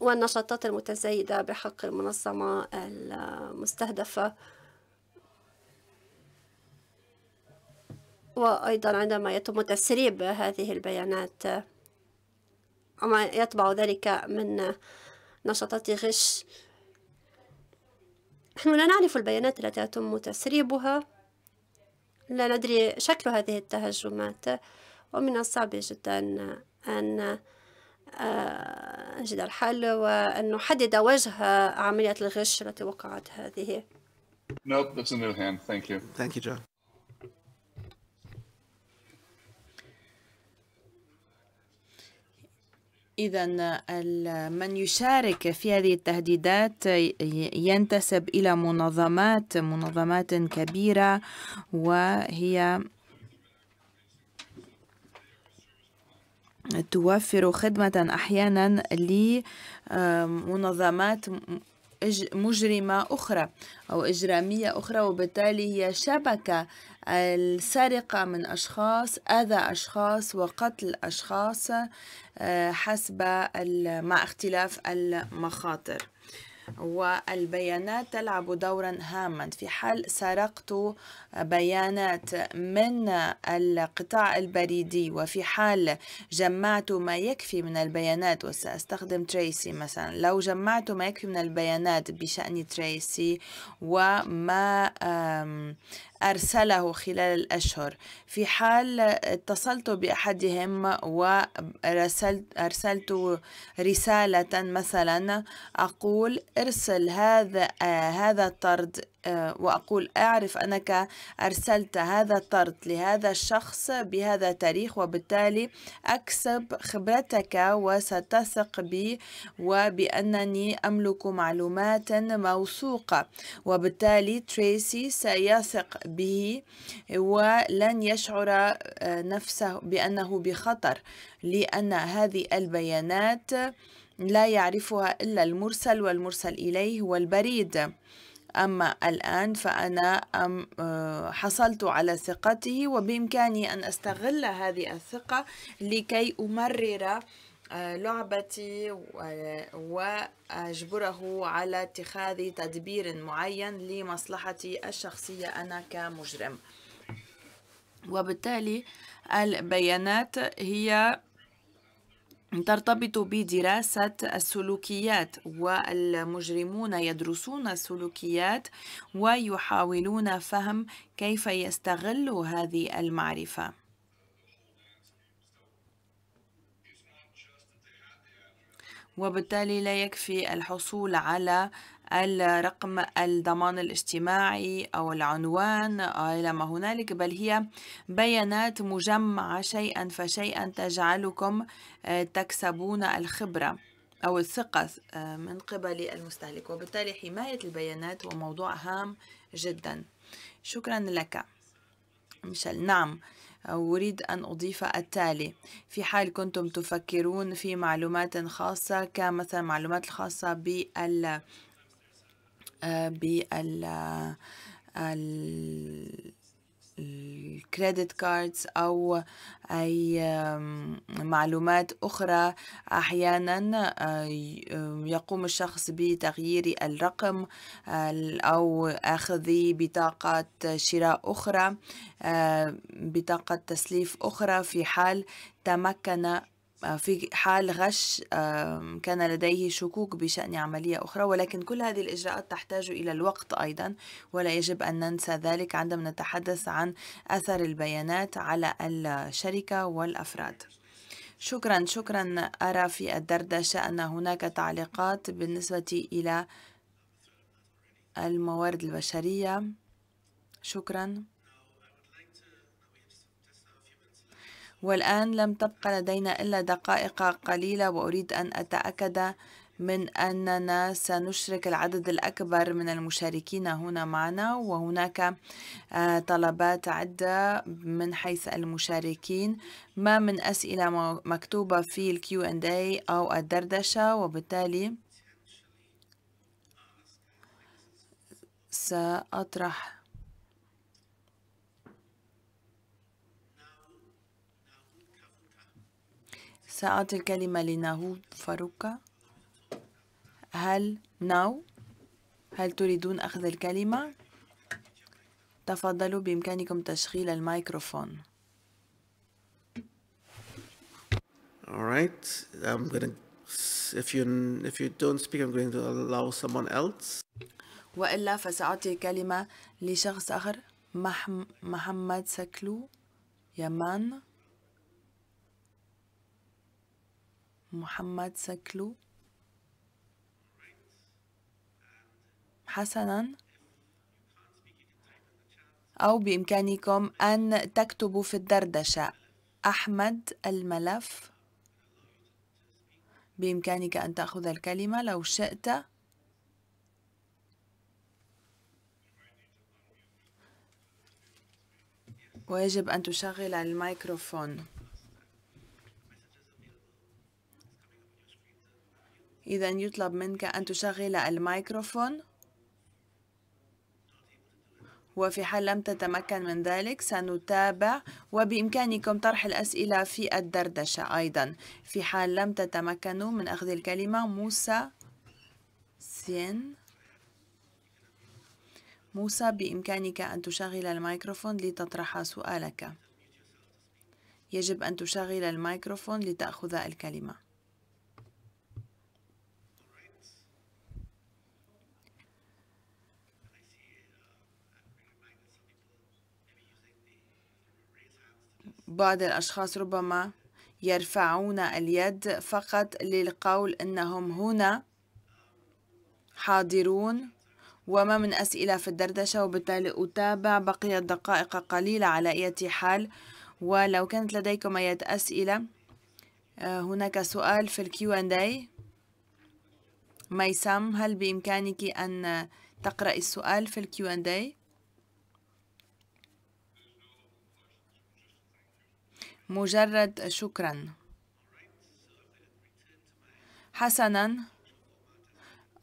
والنشاطات المتزايدة بحق المنظمة المستهدفة وأيضا عندما يتم تسريب هذه البيانات وما يتبع ذلك من نشاطات غش نحن لا نعرف البيانات التي يتم تسريبها لا ندري شكل هذه التهجمات ومن الصعب جدا أن نجد آه، الحل وأن نحدد وجه عملية الغش التي وقعت هذه. Nope, that's a new hand. Thank you. Thank you, John. إذا من يشارك في هذه التهديدات ينتسب إلى منظمات منظمات كبيرة وهي توفر خدمة أحيانا لمنظمات مجرمة أخرى أو إجرامية أخرى وبالتالي هي شبكة السرقة من أشخاص أذى أشخاص وقتل أشخاص آه، حسب مع اختلاف المخاطر والبيانات تلعب دورا هاما في حال سرقت بيانات من القطاع البريدي وفي حال جمعت ما يكفي من البيانات وسأستخدم تريسي مثلا لو جمعت ما يكفي من البيانات بشأن تريسي وما أرسله خلال الأشهر في حال اتصلت بأحدهم وأرسلت رسالة مثلا أقول ارسل هذا آه، هذا الطرد آه، وأقول أعرف أنك أرسلت هذا الطرد لهذا الشخص بهذا تاريخ وبالتالي أكسب خبرتك وستثق بي وبأنني أملك معلومات موثوقة وبالتالي تريسي سيثق به ولن يشعر آه، نفسه بأنه بخطر لأن هذه البيانات لا يعرفها إلا المرسل والمرسل إليه هو البريد أما الآن فأنا أم آه، حصلت على ثقته وبإمكاني أن أستغل هذه الثقة لكي أمرر آه، لعبتي آه، وأجبره على اتخاذ تدبير معين لمصلحتي الشخصية أنا كمجرم وبالتالي البيانات هي ترتبط بدراسة السلوكيات والمجرمون يدرسون السلوكيات ويحاولون فهم كيف يستغلوا هذه المعرفة وبالتالي لا يكفي الحصول على الرقم الضمان الاجتماعي أو العنوان آه، إلى ما هنالك بل هي بيانات مجمعة شيئا فشيئا تجعلكم آه، تكسبون الخبرة أو الثقة آه، من قبل المستهلك وبالتالي حماية البيانات هو موضوع هام جدا شكرا لك ميشيل نعم أريد أن أضيف التالي في حال كنتم تفكرون في معلومات خاصة كمثلا معلومات الخاصة بال بال الكريدت كاردز أو أي معلومات أخرى أحيانا آه، يقوم الشخص بتغيير الرقم أو أخذ بطاقة شراء أخرى آه، بطاقة تسليف أخرى في حال تمكن آه، في حال غش كان لديه شكوك بشأن عملية أخرى ولكن كل هذه الإجراءات تحتاج إلى الوقت أيضا ولا يجب أن ننسى ذلك عندما نتحدث عن أثر البيانات على الشركة والأفراد شكرا شكرا أرى في الدردشة أن هناك تعليقات بالنسبة إلى الموارد البشرية شكرا والآن لم تبقى لدينا إلا دقائق قليلة وأريد أن أتأكد من أننا سنشرك العدد الأكبر من المشاركين هنا معنا وهناك آه، طلبات عدة من حيث المشاركين ما من أسئلة مكتوبة في الـ Q&A أو الدردشة وبالتالي سأطرح سأعطي الكلمة لناهو فاروكا هل ناو هل تريدون أخذ الكلمة؟ تفضلوا بإمكانكم تشغيل الميكروفون. All right, I'm gonna if you if you don't speak, I'm going to allow someone else. وإلا فسأعطي الكلمة لشخص آخر محمد سكلو يمان. محمد سكلو حسنا أو بإمكانكم أن تكتبوا في الدردشة أحمد الملف بإمكانك أن تأخذ الكلمة لو شئت ويجب أن تشغل الميكروفون إذا يطلب منك أن تشغل الميكروفون وفي حال لم تتمكن من ذلك سنتابع وبإمكانكم طرح الأسئلة في الدردشة أيضا في حال لم تتمكنوا من أخذ الكلمة موسى سين موسى بإمكانك أن تشغل الميكروفون لتطرح سؤالك يجب أن تشغل الميكروفون لتأخذ الكلمة بعض الأشخاص ربما يرفعون اليد فقط للقول أنهم هنا حاضرون وما من أسئلة في الدردشة وبالتالي أتابع بقيت دقائق قليلة على أي حال ولو كانت لديكم أي أسئلة آه، هناك سؤال في الكيو اند اي ميسم هل بإمكانك أن تقرأي السؤال في الكيو اند اي مجرد شكرا حسنا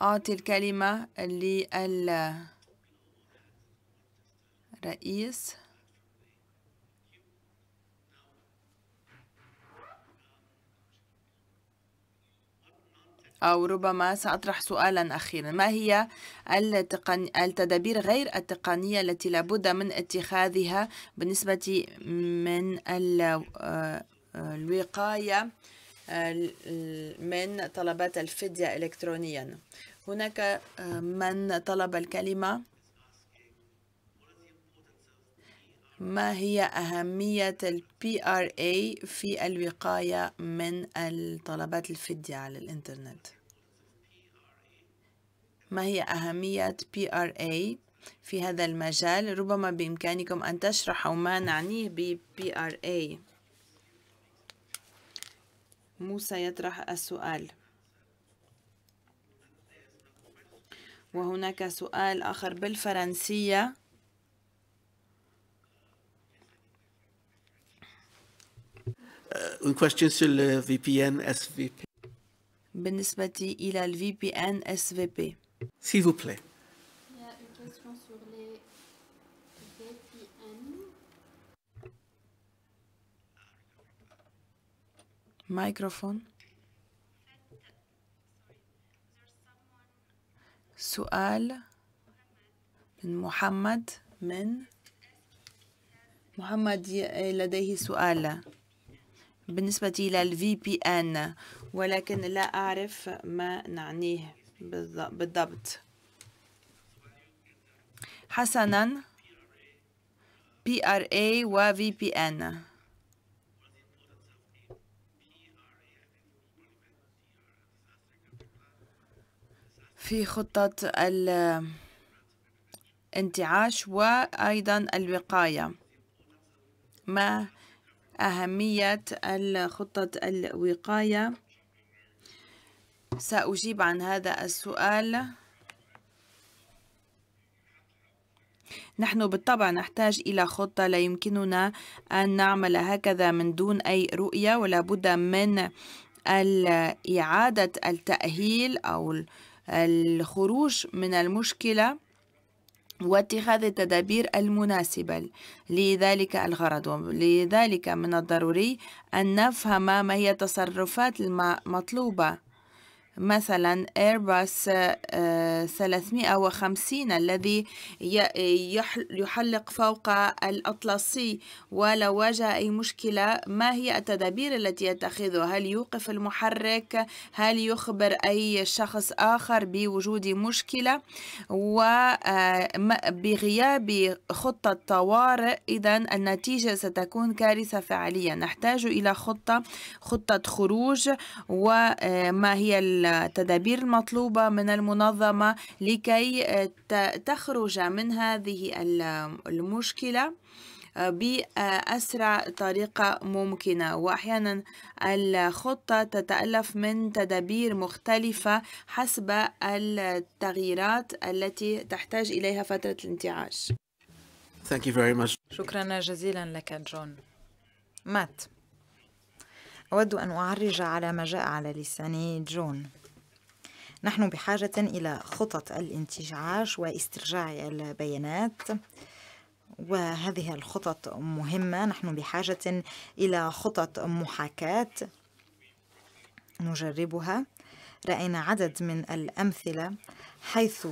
أعطي آه، الكلمة للرئيس أو ربما سأطرح سؤالا أخيرا ما هي التدابير غير التقنية التي لابد من اتخاذها بالنسبة من آه، الوقاية آه، من طلبات الفدية إلكترونيا هناك آه، من طلب الكلمة ما هي أهمية الـ PRA في الوقاية من الطلبات الفدية على الإنترنت؟ ما هي أهمية PRA في هذا المجال؟ ربما بإمكانكم أن تشرحوا ما نعنيه بـ PRA موسى يطرح السؤال وهناك سؤال آخر بالفرنسية Euh, une question sur le VPN SVP. Benisbati, il a le VPN SVP. S'il vous plaît. Il y a une question sur les VPN. Microphone. سؤال محمد بالنسبة إلى الفي بي أن ولكن لا أعرف ما نعنيه بالضبط حسنا بي ار اي و في بي ان في خطة الانتعاش وأيضا الوقاية ما أهمية خطة الوقاية سأجيب عن هذا السؤال نحن بالطبع نحتاج إلى خطة لا يمكننا أن نعمل هكذا من دون أي رؤية ولا بد من إعادة التأهيل أو الخروج من المشكلة واتخاذ التدابير المناسبة لذلك الغرض ولذلك من الضروري أن نفهم ما هي التصرفات المطلوبة مثلا ايرباص آه، 350 الذي يحلق فوق الأطلسي ولو واجه أي مشكلة ما هي التدابير التي يتخذها هل يوقف المحرك هل يخبر أي شخص آخر بوجود مشكلة وبغياب آه، خطة طوارئ إذا النتيجة ستكون كارثة فعليا نحتاج إلى خطة خطة خروج وما آه، هي التدابير المطلوبة من المنظمة لكي آه، تخرج من هذه المشكلة آه، بأسرع طريقة ممكنة وأحيانا الخطة تتألف من تدابير مختلفة حسب التغييرات التي تحتاج إليها فترة الانتعاش Thank you very much. شكرا جزيلا لك جون مات أود أن أعرج على ما جاء على لسان جون نحن بحاجة إلى خطط الانتعاش واسترجاع البيانات وهذه الخطط مهمة نحن بحاجة إلى خطط محاكاة نجربها رأينا عدد من الأمثلة حيث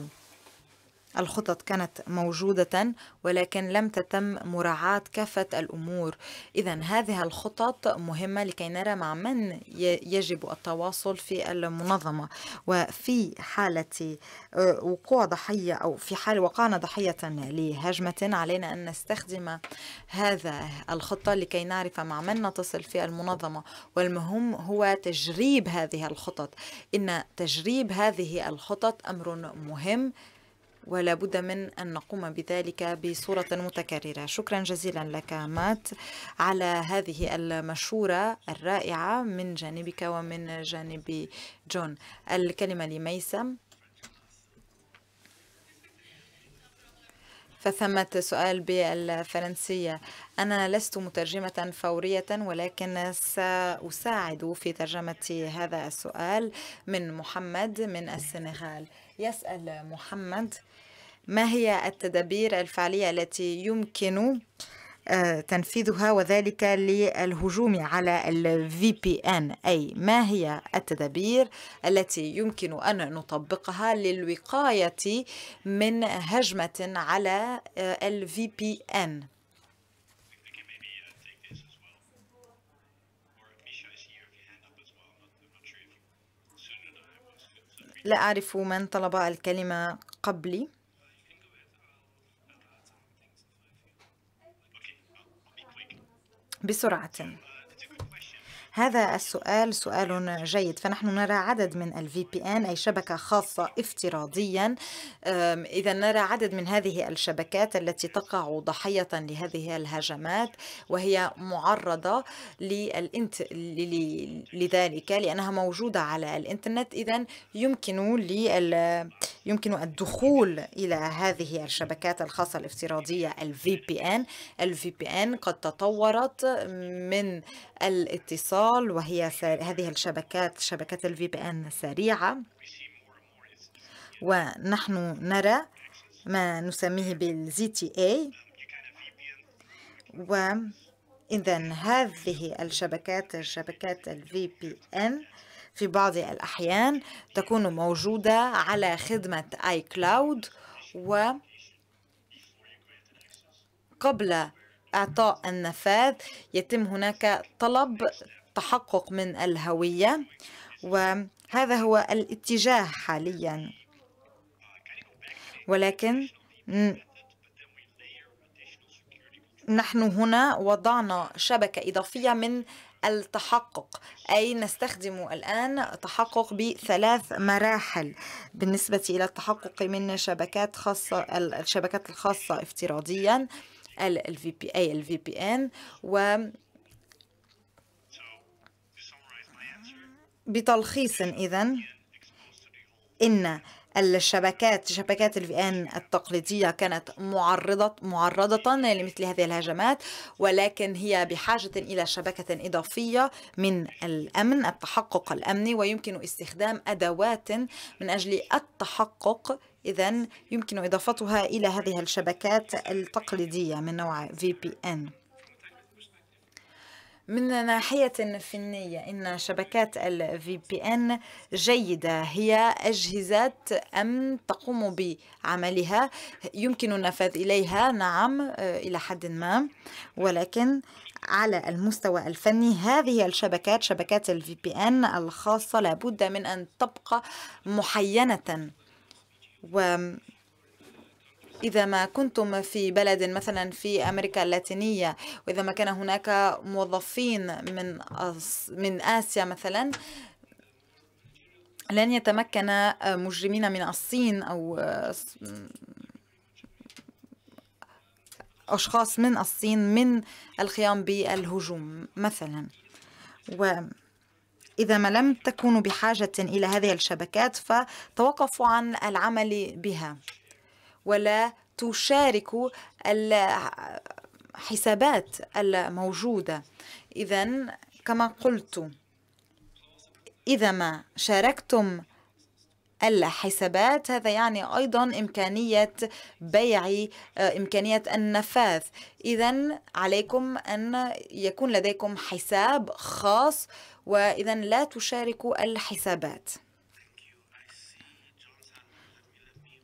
الخطط كانت موجودة ولكن لم تتم مراعاة كافة الأمور إذا هذه الخطط مهمة لكي نرى مع من يجب التواصل في المنظمة وفي حالة آه، وقوع ضحية أو في حال وقعنا ضحية لهجمة علينا أن نستخدم هذا الخطة لكي نعرف مع من نتصل في المنظمة والمهم هو تجريب هذه الخطط إن تجريب هذه الخطط أمر مهم ولا بد من أن نقوم بذلك بصورة متكررة شكرا جزيلا لك مات على هذه المشورة الرائعة من جانبك ومن جانب جون الكلمة لميسم فثمة سؤال بالفرنسية أنا لست مترجمة فورية ولكن سأساعد في ترجمة هذا السؤال من محمد من السنغال يسأل محمد ما هي التدابير الفعلية التي يمكن آه، تنفيذها وذلك للهجوم على ال VPN أي ما هي التدابير التي يمكن أن نطبقها للوقاية من هجمة على آه، ال VPN لا أعرف من طلب الكلمة قبلي بسرعة هذا السؤال سؤال جيد فنحن نرى عدد من الفي بي ان أي شبكة خاصة افتراضيا إذا نرى عدد من هذه الشبكات التي تقع ضحية لهذه الهجمات وهي معرضة للإنت... لذلك لأنها موجودة على الإنترنت إذا يمكن لل... يمكن الدخول إلى هذه الشبكات الخاصة الافتراضية الفي بي ان الفي بي ان قد تطورت من الاتصال الاتصال وهي هذه الشبكات شبكات الفي بي ان السريعة ونحن نرى ما نسميه بالزي تي اي وإذا هذه الشبكات شبكات الفي بي ان في بعض الأحيان تكون موجودة على خدمة اي كلاود و قبل إعطاء النفاذ يتم هناك طلب التحقق من الهوية وهذا هو الاتجاه حاليا ولكن نحن هنا وضعنا شبكة إضافية من التحقق أي نستخدم الآن تحقق بثلاث مراحل بالنسبة إلى التحقق من شبكات خاصة الشبكات الخاصة افتراضيا ال VPA ال VPN و بتلخيص إذا إن الشبكات شبكات الفي ان التقليديه كانت معرضه معرضه لمثل هذه الهجمات ولكن هي بحاجه الى شبكه اضافيه من الامن التحقق الامني ويمكن استخدام ادوات من اجل التحقق اذا يمكن اضافتها الى هذه الشبكات التقليديه من نوع في بي ان من ناحية فنية إن شبكات الـ VPN جيدة هي أجهزة أمن تقوم بعملها يمكن النفاذ إليها نعم إلى حد ما ولكن على المستوى الفني هذه الشبكات شبكات الـ VPN الخاصة لابد من أن تبقى محينة إذا ما كنتم في بلد مثلا في أمريكا اللاتينية وإذا ما كان هناك موظفين من من آسيا مثلا لن يتمكن مجرمين من الصين أو أشخاص من الصين من القيام بالهجوم مثلا وإذا ما لم تكونوا بحاجة إلى هذه الشبكات فتوقفوا عن العمل بها ولا تشارك الحسابات الموجودة إذا كما قلت إذا ما شاركتم الحسابات هذا يعني أيضا إمكانية بيع إمكانية النفاذ إذا عليكم أن يكون لديكم حساب خاص وإذا لا تشاركوا الحسابات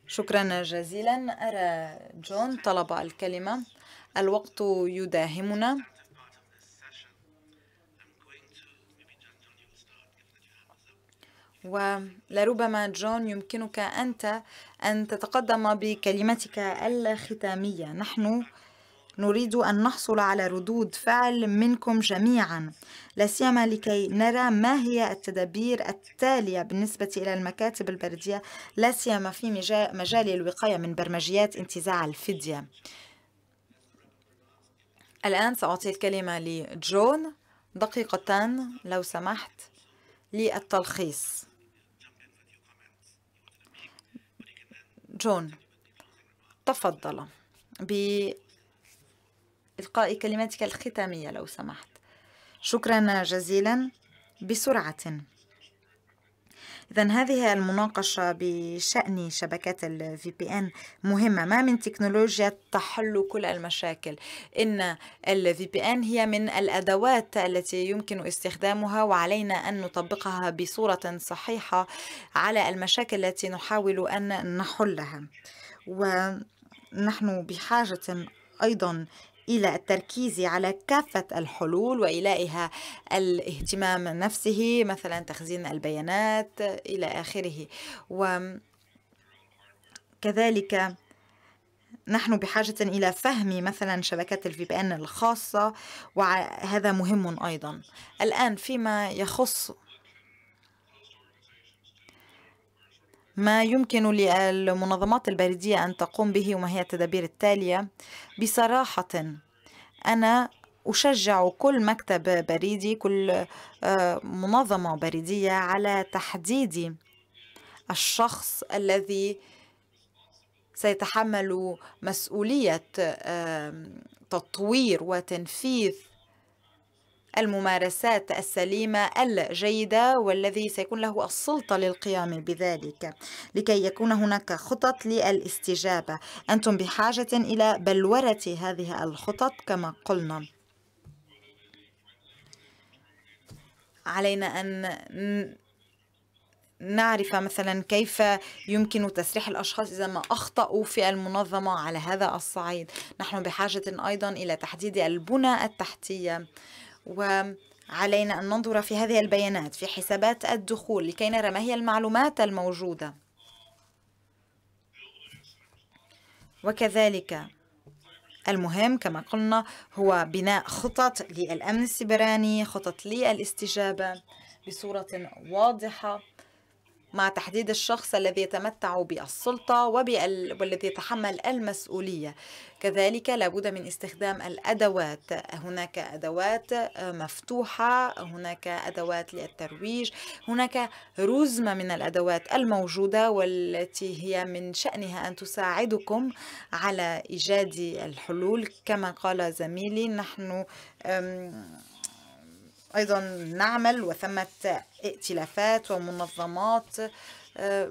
شكرا جزيلا أرى جون طلب الكلمة الوقت يداهمنا ولربما جون يمكنك أنت أن تتقدم بكلمتك الختامية نحن نريد أن نحصل على ردود فعل منكم جميعا لا سيما لكي نرى ما هي التدابير التالية بالنسبة إلى المكاتب البردية لا سيما في مجال الوقاية من برمجيات انتزاع الفدية الآن سأعطي الكلمة لجون دقيقتان لو سمحت للتلخيص جون تفضل إلقاء كلماتك الختامية لو سمحت شكرا جزيلا بسرعة إذا هذه المناقشة بشأن شبكات بي VPN مهمة ما من تكنولوجيا تحل كل المشاكل إن بي VPN هي من الأدوات التي يمكن استخدامها وعلينا أن نطبقها بصورة صحيحة على المشاكل التي نحاول أن نحلها ونحن بحاجة أيضا إلى التركيز على كافة الحلول وإلائها الاهتمام نفسه مثلا تخزين البيانات إلى آخره وكذلك نحن بحاجة إلى فهم مثلا شبكات الفي بي أن الخاصة وهذا مهم أيضا الآن فيما يخص ما يمكن للمنظمات البريدية أن تقوم به وما هي التدابير التالية بصراحة أنا أشجع كل مكتب بريدي كل آه، منظمة بريدية على تحديد الشخص الذي سيتحمل مسؤولية تطوير وتنفيذ الممارسات السليمة الجيدة والذي سيكون له السلطة للقيام بذلك لكي يكون هناك خطط للاستجابة أنتم بحاجة إلى بلورة هذه الخطط كما قلنا علينا أن نعرف مثلا كيف يمكن تسريح الأشخاص إذا ما أخطأوا في المنظمة على هذا الصعيد نحن بحاجة أيضا إلى تحديد البنى التحتية وعلينا أن ننظر في هذه البيانات في حسابات الدخول لكي نرى ما هي المعلومات الموجودة وكذلك المهم كما قلنا هو بناء خطط للأمن السبراني خطط للاستجابة بصورة واضحة مع تحديد الشخص الذي يتمتع بالسلطة والذي يتحمل المسؤولية كذلك لابد من استخدام الأدوات هناك أدوات مفتوحة هناك أدوات للترويج هناك رزمة من الأدوات الموجودة والتي هي من شأنها أن تساعدكم على إيجاد الحلول كما قال زميلي نحن أيضا نعمل وثمة ائتلافات ومنظمات آه،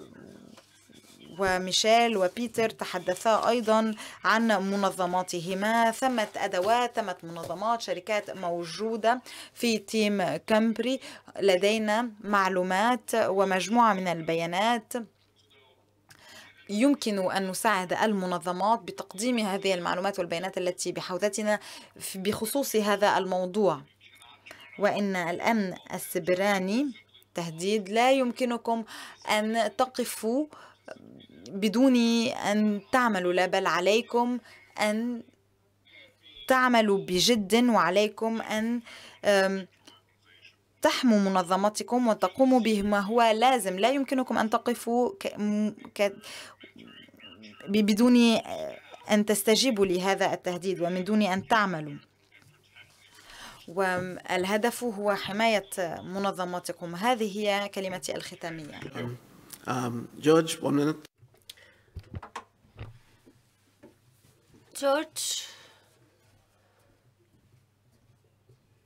وميشيل وبيتر تحدثا أيضا عن منظماتهما ثمة أدوات ثمة منظمات شركات موجودة في تيم كامبري لدينا معلومات ومجموعة من البيانات يمكن أن نساعد المنظمات بتقديم هذه المعلومات والبيانات التي بحوزتنا بخصوص هذا الموضوع وإن الأمن السبراني تهديد لا يمكنكم أن تقفوا بدون أن تعملوا لا بل عليكم أن تعملوا بجد وعليكم أن تحموا منظمتكم وتقوموا بما هو لازم لا يمكنكم أن تقفوا بدون أن تستجيبوا لهذا التهديد ومن دون أن تعملوا والهدف هو حماية منظماتكم هذه هي كلمتي الختامية جورج one minute جورج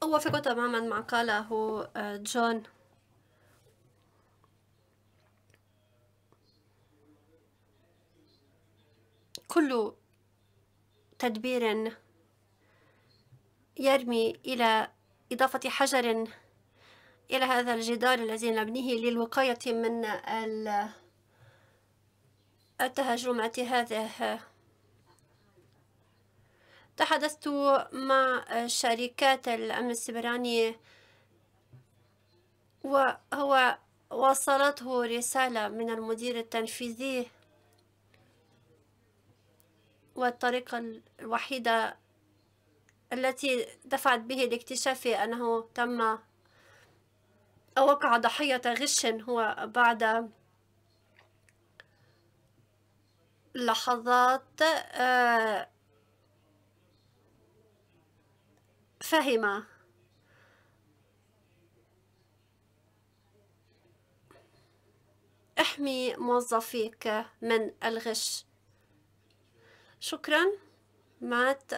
أوافق تماما ما قاله أه، جون كل تدبير يرمي إلى إضافة حجر إلى هذا الجدار الذي نبنيه للوقاية من التهجمات هذه تحدثت مع شركات الأمن السبراني وهو وصلته رسالة من المدير التنفيذي والطريقة الوحيدة التي دفعت به لاكتشاف أنه تم أو وقع ضحية غش هو بعد لحظات آه، فهم احمي موظفيك من الغش شكرا مات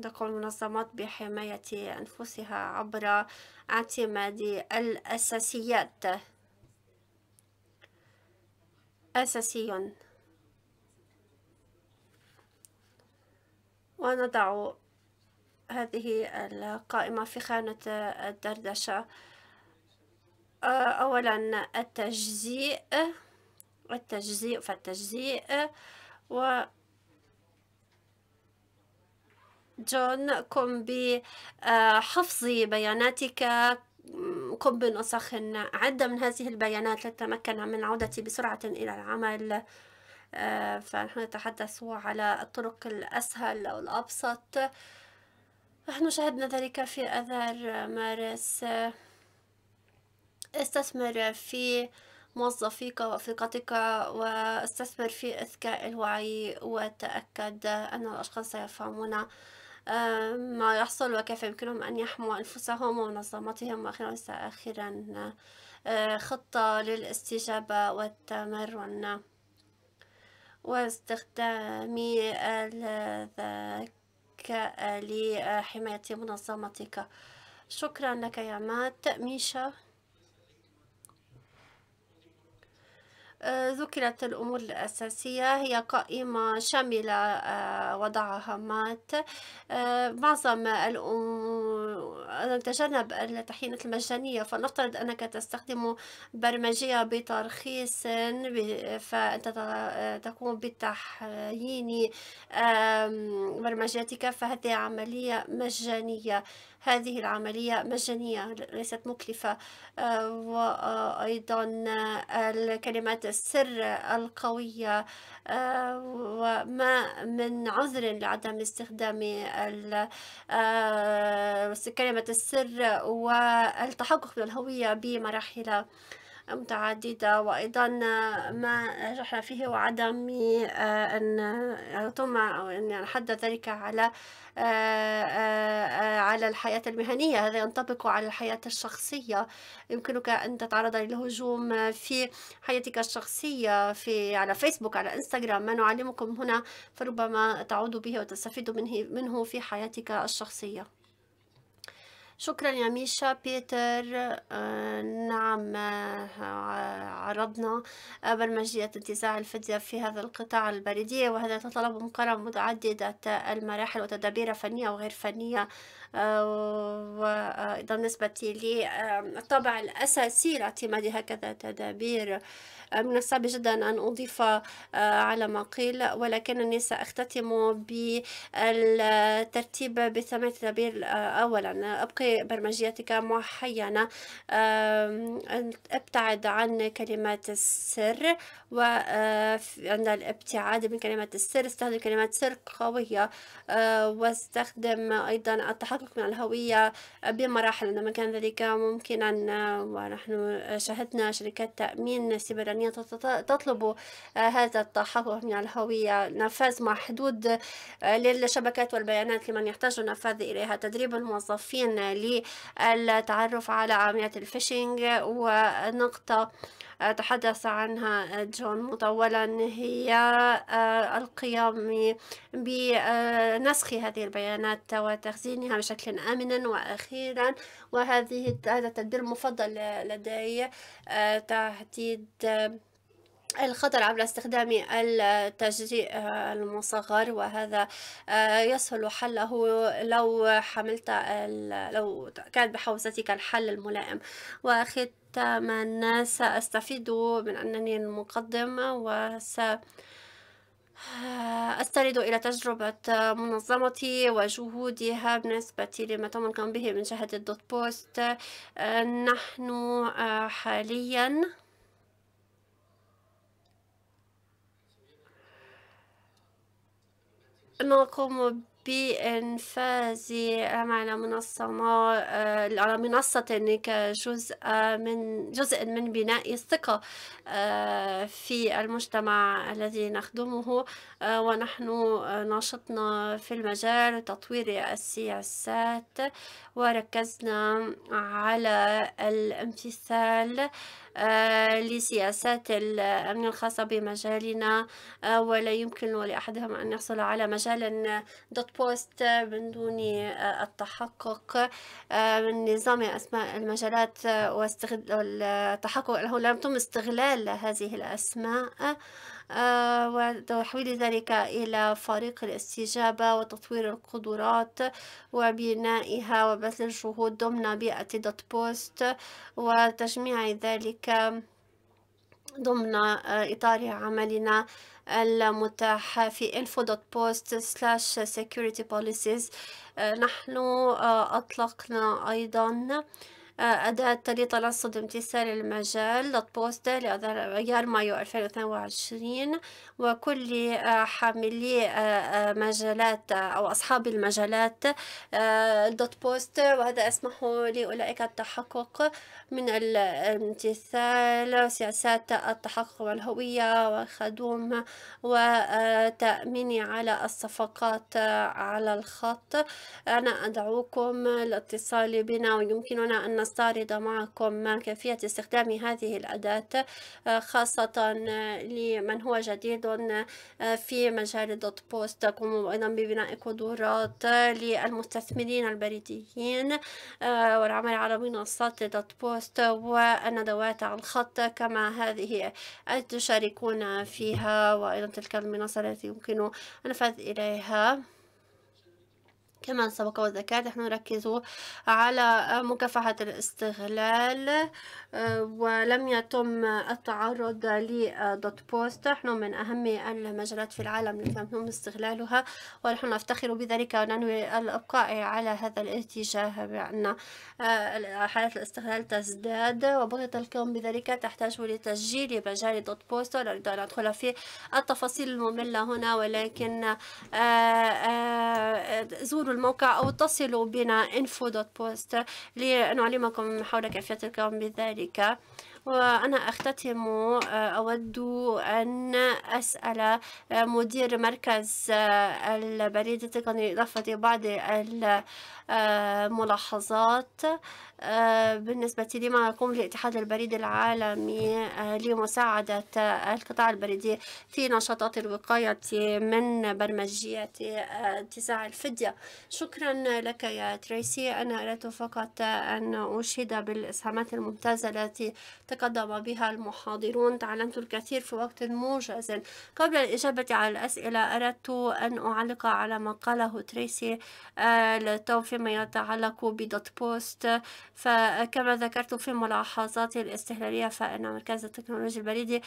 تقوم المنظمات بحماية أنفسها عبر اعتماد الأساسيات أساسي ونضع هذه القائمة في خانة الدردشة أولا التجزيء التجزيء فالتجزيء و جون قم بحفظ آه، بياناتك قم بنسخ عدة من هذه البيانات لتتمكن من العودة بسرعة إلى العمل آه، فنحن نتحدث على الطرق الأسهل أو الأبسط نحن شاهدنا ذلك في أذار مارس استثمر في موظفيك وثقتك واستثمر في إذكاء الوعي وتأكد أن الأشخاص سيفهمون ما يحصل وكيف يمكنهم أن يحموا أنفسهم ومنظماتهم وأخيرا أخيرا آه، خطة للاستجابة والتمرن واستخدام الذكاء لحماية منظمتك شكرا لك يا مات ميشا آه، ذكرت الأمور الأساسية هي قائمة شاملة آه، وضعها مات آه، معظم نتجنب الطحينات المجانية فلنفترض أنك تستخدم برمجية بترخيص فأنت تقوم بتحيين برمجيتك فهذه عملية مجانية هذه العملية مجانية ليست مكلفة آه، وأيضا آه، الكلمات السر القوية آه، وما من عذر لعدم استخدام كلمة السر والتحقق من الهوية بمراحل متعددة وأيضا ما نجحنا فيه وعدم آه، أن ثم أن حد ذلك على آه، آه، على الحياة المهنية هذا ينطبق على الحياة الشخصية يمكنك أن تتعرض للهجوم في حياتك الشخصية في على فيسبوك على إنستغرام ما نعلمكم هنا فربما تعود به وتستفيد منه في حياتك الشخصية شكرا يا ميشا بيتر آه، نعم آه، عرضنا برمجية انتزاع الفدية في هذا القطاع البريدية وهذا يتطلب مقارنة متعددة المراحل وتدابير فنية وغير فنية وبالنسبة بالنسبة للطابع الأساسي لاعتماد هكذا تدابير آه، من الصعب جدا أن أضيف آه، على ما قيل ولكنني سأختتم بالترتيب بثمان تدابير آه، أولا أبقي برمجيتك محينة ابتعد عن كلمات السر وعند الابتعاد من كلمات السر استخدم كلمات سر قوية واستخدم أيضا التحقق التحقق من الهوية آه، بمراحل عندما كان ذلك ممكنا آه، ونحن آه، شاهدنا شركات تأمين سيبرانية تطلب هذا التحقق من الهوية نفاذ محدود للشبكات والبيانات لمن يحتاج نفاذ إليها تدريب الموظفين للتعرف على عمليات الفيشنج ونقطة تحدث عنها جون مطولا هي آه، القيام بنسخ آه، هذه البيانات وتخزينها بشكل آمن وأخيرا وهذه هذا التدبير المفضل لدي آه، تهديد الخطر عبر استخدام التجريء المصغر وهذا يسهل حله لو حملت لو كان بحوزتك الحل الملائم واخذت الناس سأستفيد من أنني المقدمة وس أسترد إلى تجربة منظمتي وجهودها بالنسبة لما القيام به من جهة الدوت بوست نحن آه، حاليا نقوم بإنفاذي آه، آه، على منصة على منصة كجزء من جزء من بناء الثقة آه، في المجتمع الذي نخدمه ونحن ناشطنا في المجال تطوير السياسات وركزنا على الامتثال آه، لسياسات الأمن الخاصة بمجالنا آه، ولا يمكن لأحدهم أن يحصل على مجال دوت بوست من دون آه، التحقق من نظام أسماء المجالات والتحقق له لم تم استغلال هذه الأسماء آه، وتحويل ذلك إلى فريق الاستجابة وتطوير القدرات وبنائها وبذل الجهود ضمن بيئة دوت بوست وتجميع ذلك ضمن آه، إطار عملنا المتاح في بوست slash security policies آه، نحن أطلقنا أيضا أداة تليطة للصد امتثال المجال للبوستا لأذار مايو 2022 وكل آه، حاملي آه، آه، مجالات أو أصحاب المجالات دوت بوست وهذا يسمح لأولئك التحقق من الامتثال سياسات التحقق والهوية وخدوم وتأمين على الصفقات على الخط أنا أدعوكم للاتصال بنا ويمكننا أن مستعرضة معكم كيفية استخدام هذه الأداة آه، خاصة آه، لمن هو جديد آه، في مجال دوت بوست تقوم أيضا ببناء قدرات للمستثمرين البريديين والعمل على منصات دوت بوست والندوات على الخط كما هذه تشاركون فيها وأيضا تلك المنصة التي يمكن النفاذ إليها كما سبق وذكرت نحن نركز على مكافحة الاستغلال ولم يتم التعرض لدوت بوست نحن من أهم المجالات في العالم لم يتم استغلالها ونحن نفتخر بذلك وننوي الإبقاء على هذا الاتجاه بأن آه، حالات الاستغلال تزداد وبغية القوم بذلك تحتاج لتسجيل مجال دوت بوست لا أريد أن أدخل في التفاصيل المملة هنا ولكن آه، آه، زوروا الموقع أو اتصلوا بنا info.post لنعلمكم حول كيفية القوم بذلك ذلك وأنا أختتم آه، أود أن أسأل آه، مدير مركز آه، البريد التقني إضافة بعض الملاحظات آه، بالنسبة لما يقوم الاتحاد البريد العالمي آه، لمساعدة آه، القطاع البريدي في نشاطات الوقاية من برمجية انتزاع الفدية شكرا لك يا تريسي أنا أردت فقط أن أشهد بالإسهامات الممتازة التي تقدم بها المحاضرون تعلمت الكثير في وقت موجز قبل الإجابة على الأسئلة أردت أن أعلق على ما قاله تريسي التو فيما يتعلق بدوت بوست فكما ذكرت في ملاحظاتي الاستهلالية فإن مركز التكنولوجيا البريدي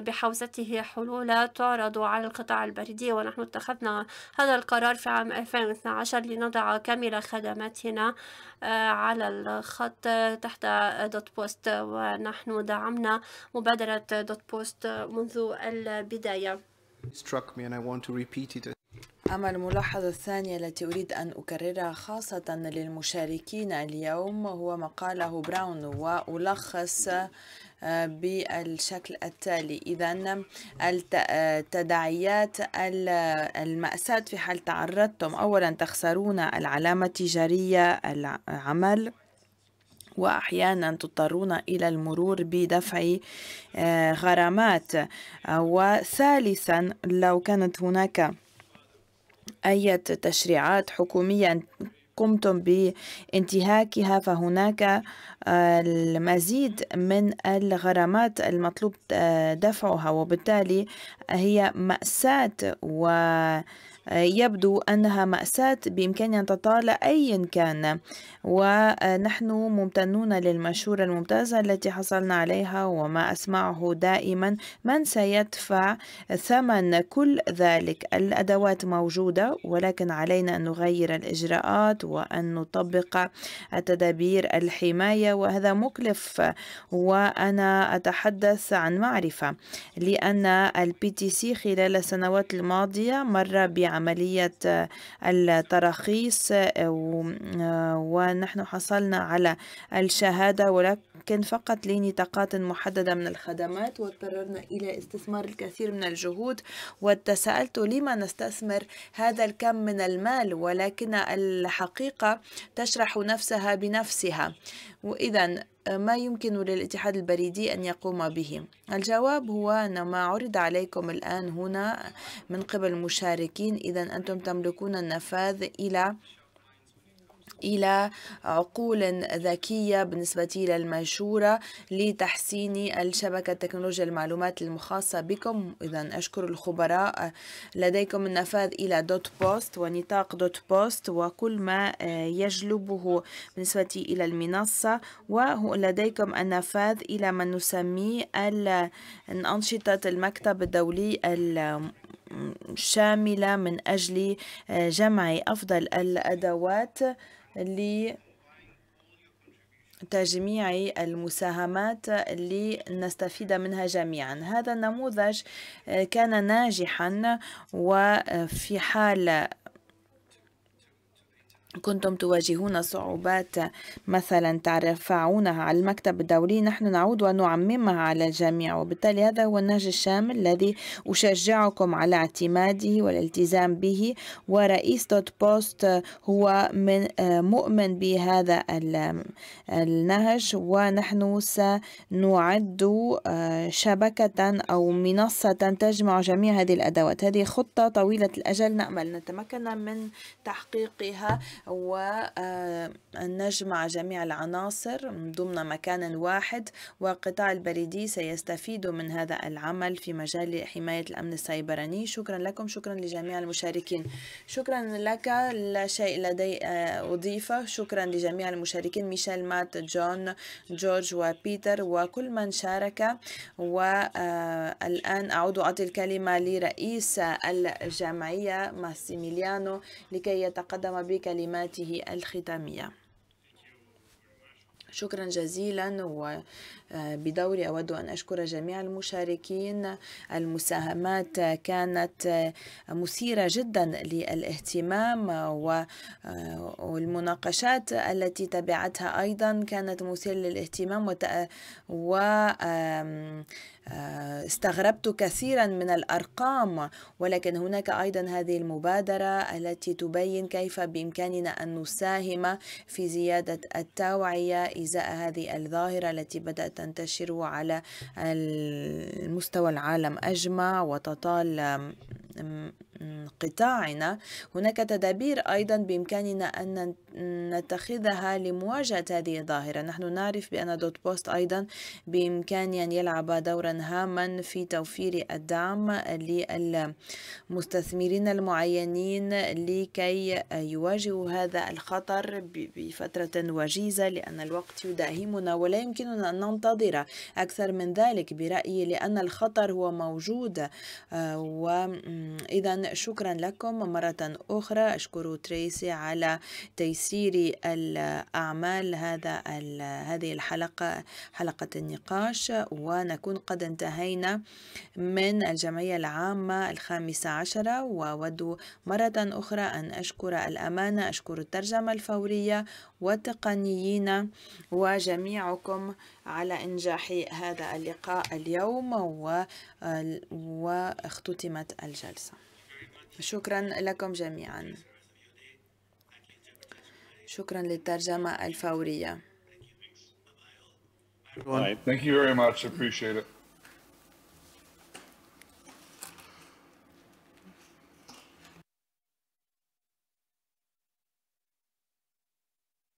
بحوزته حلول تعرض على القطاع البريدي ونحن اتخذنا هذا القرار في عام 2012 لنضع كامل خدماتنا آه، على الخط تحت دوت بوست ونحن دعمنا مبادرة دوت بوست منذ البداية struck me and I want to repeat it أما الملاحظة الثانية التي أريد أن أكررها خاصة للمشاركين اليوم هو ما قاله براون وألخص آه، بالشكل التالي إذا التداعيات آه، المأساة في حال تعرضتم أولا تخسرون العلامة التجارية العمل وأحيانا تضطرون إلى المرور بدفع آه، غرامات وثالثا لو كانت هناك أي تشريعات حكومية قمتم بانتهاكها فهناك آه، المزيد من الغرامات المطلوب آه، دفعها وبالتالي هي مأساة و يبدو أنها مأساة بإمكان أن تطال أيا كان ونحن ممتنون للمشورة الممتازة التي حصلنا عليها وما أسمعه دائما من سيدفع ثمن كل ذلك الأدوات موجودة ولكن علينا أن نغير الإجراءات وأن نطبق التدابير الحماية وهذا مكلف وأنا أتحدث عن معرفة لأن البي تي سي خلال السنوات الماضية مر بعمل عملية التراخيص آه، ونحن حصلنا على الشهادة ولكن فقط لنطاقات محددة من الخدمات واضطررنا إلى استثمار الكثير من الجهود وتساءلت لما نستثمر هذا الكم من المال ولكن الحقيقة تشرح نفسها بنفسها وإذا ما يمكن للاتحاد البريدي أن يقوم به الجواب هو أن ما عرض عليكم الآن هنا من قبل المشاركين إذا أنتم تملكون النفاذ إلى إلى عقول ذكية بالنسبة المنشورة لتحسين الشبكة تكنولوجيا المعلومات المخاصة بكم إذا أشكر الخبراء آه، لديكم النفاذ إلى دوت بوست ونطاق دوت بوست وكل ما آه، يجلبه بالنسبة إلى المنصة ولديكم النفاذ إلى ما نسميه آه، أنشطة المكتب الدولي شاملة من أجل جمع أفضل الأدوات لتجميع المساهمات اللي نستفيد منها جميعا هذا النموذج آه، كان ناجحا وفي حال كنتم تواجهون صعوبات مثلا ترفعونها على المكتب الدولي نحن نعود ونعممها على الجميع وبالتالي هذا هو النهج الشامل الذي أشجعكم على اعتماده والالتزام به ورئيس دوت بوست هو من آه، مؤمن بهذا النهج ونحن سنعد آه، شبكة أو منصة تجمع جميع هذه الأدوات هذه خطة طويلة الأجل نأمل نتمكن من تحقيقها ونجمع آه، جميع العناصر ضمن مكان واحد وقطاع البريدي سيستفيد من هذا العمل في مجال حماية الأمن السيبراني شكرا لكم شكرا لجميع المشاركين شكرا لك لا شيء لدي آه، أضيفه شكرا لجميع المشاركين ميشيل مات جون جورج وبيتر وكل من شارك والآن آه، أعود أعطي الكلمة لرئيس الجمعية ماسيميليانو لكي يتقدم بكلمات كلماته الختامية شكرا جزيلا و بدوري أود أن أشكر جميع المشاركين المساهمات كانت مثيرة جدا للاهتمام آه، والمناقشات التي تبعتها أيضا كانت مثيرة للاهتمام و آه، استغربت كثيرا من الارقام ولكن هناك ايضا هذه المبادره التي تبين كيف بامكاننا ان نساهم في زياده التوعيه ازاء هذه الظاهره التي بدات تنتشر على مستوى العالم أجمع وتطال قطاعنا هناك تدابير أيضا بإمكاننا أن نتخذها لمواجهة هذه الظاهرة نحن نعرف بأن دوت بوست أيضا بإمكان أن يلعب دورا هاما في توفير الدعم للمستثمرين المعينين لكي يواجهوا هذا الخطر بفترة وجيزة لأن الوقت يداهمنا ولا يمكننا أن ننتظر أكثر من ذلك برأيي لأن الخطر هو موجود آه، وإذا شكرا لكم مرة أخرى أشكر تريسي على تيسير الأعمال هذا هذه الحلقة حلقة النقاش ونكون قد انتهينا من الجمعية العامة الخامسة عشرة وأود مرة أخرى أن أشكر الأمانة أشكر الترجمة الفورية والتقنيين وجميعكم على إنجاح هذا اللقاء اليوم و... واختتمت الجلسة شكرا لكم جميعا شكرا للترجمة الفورية Thank you very much. Appreciate it.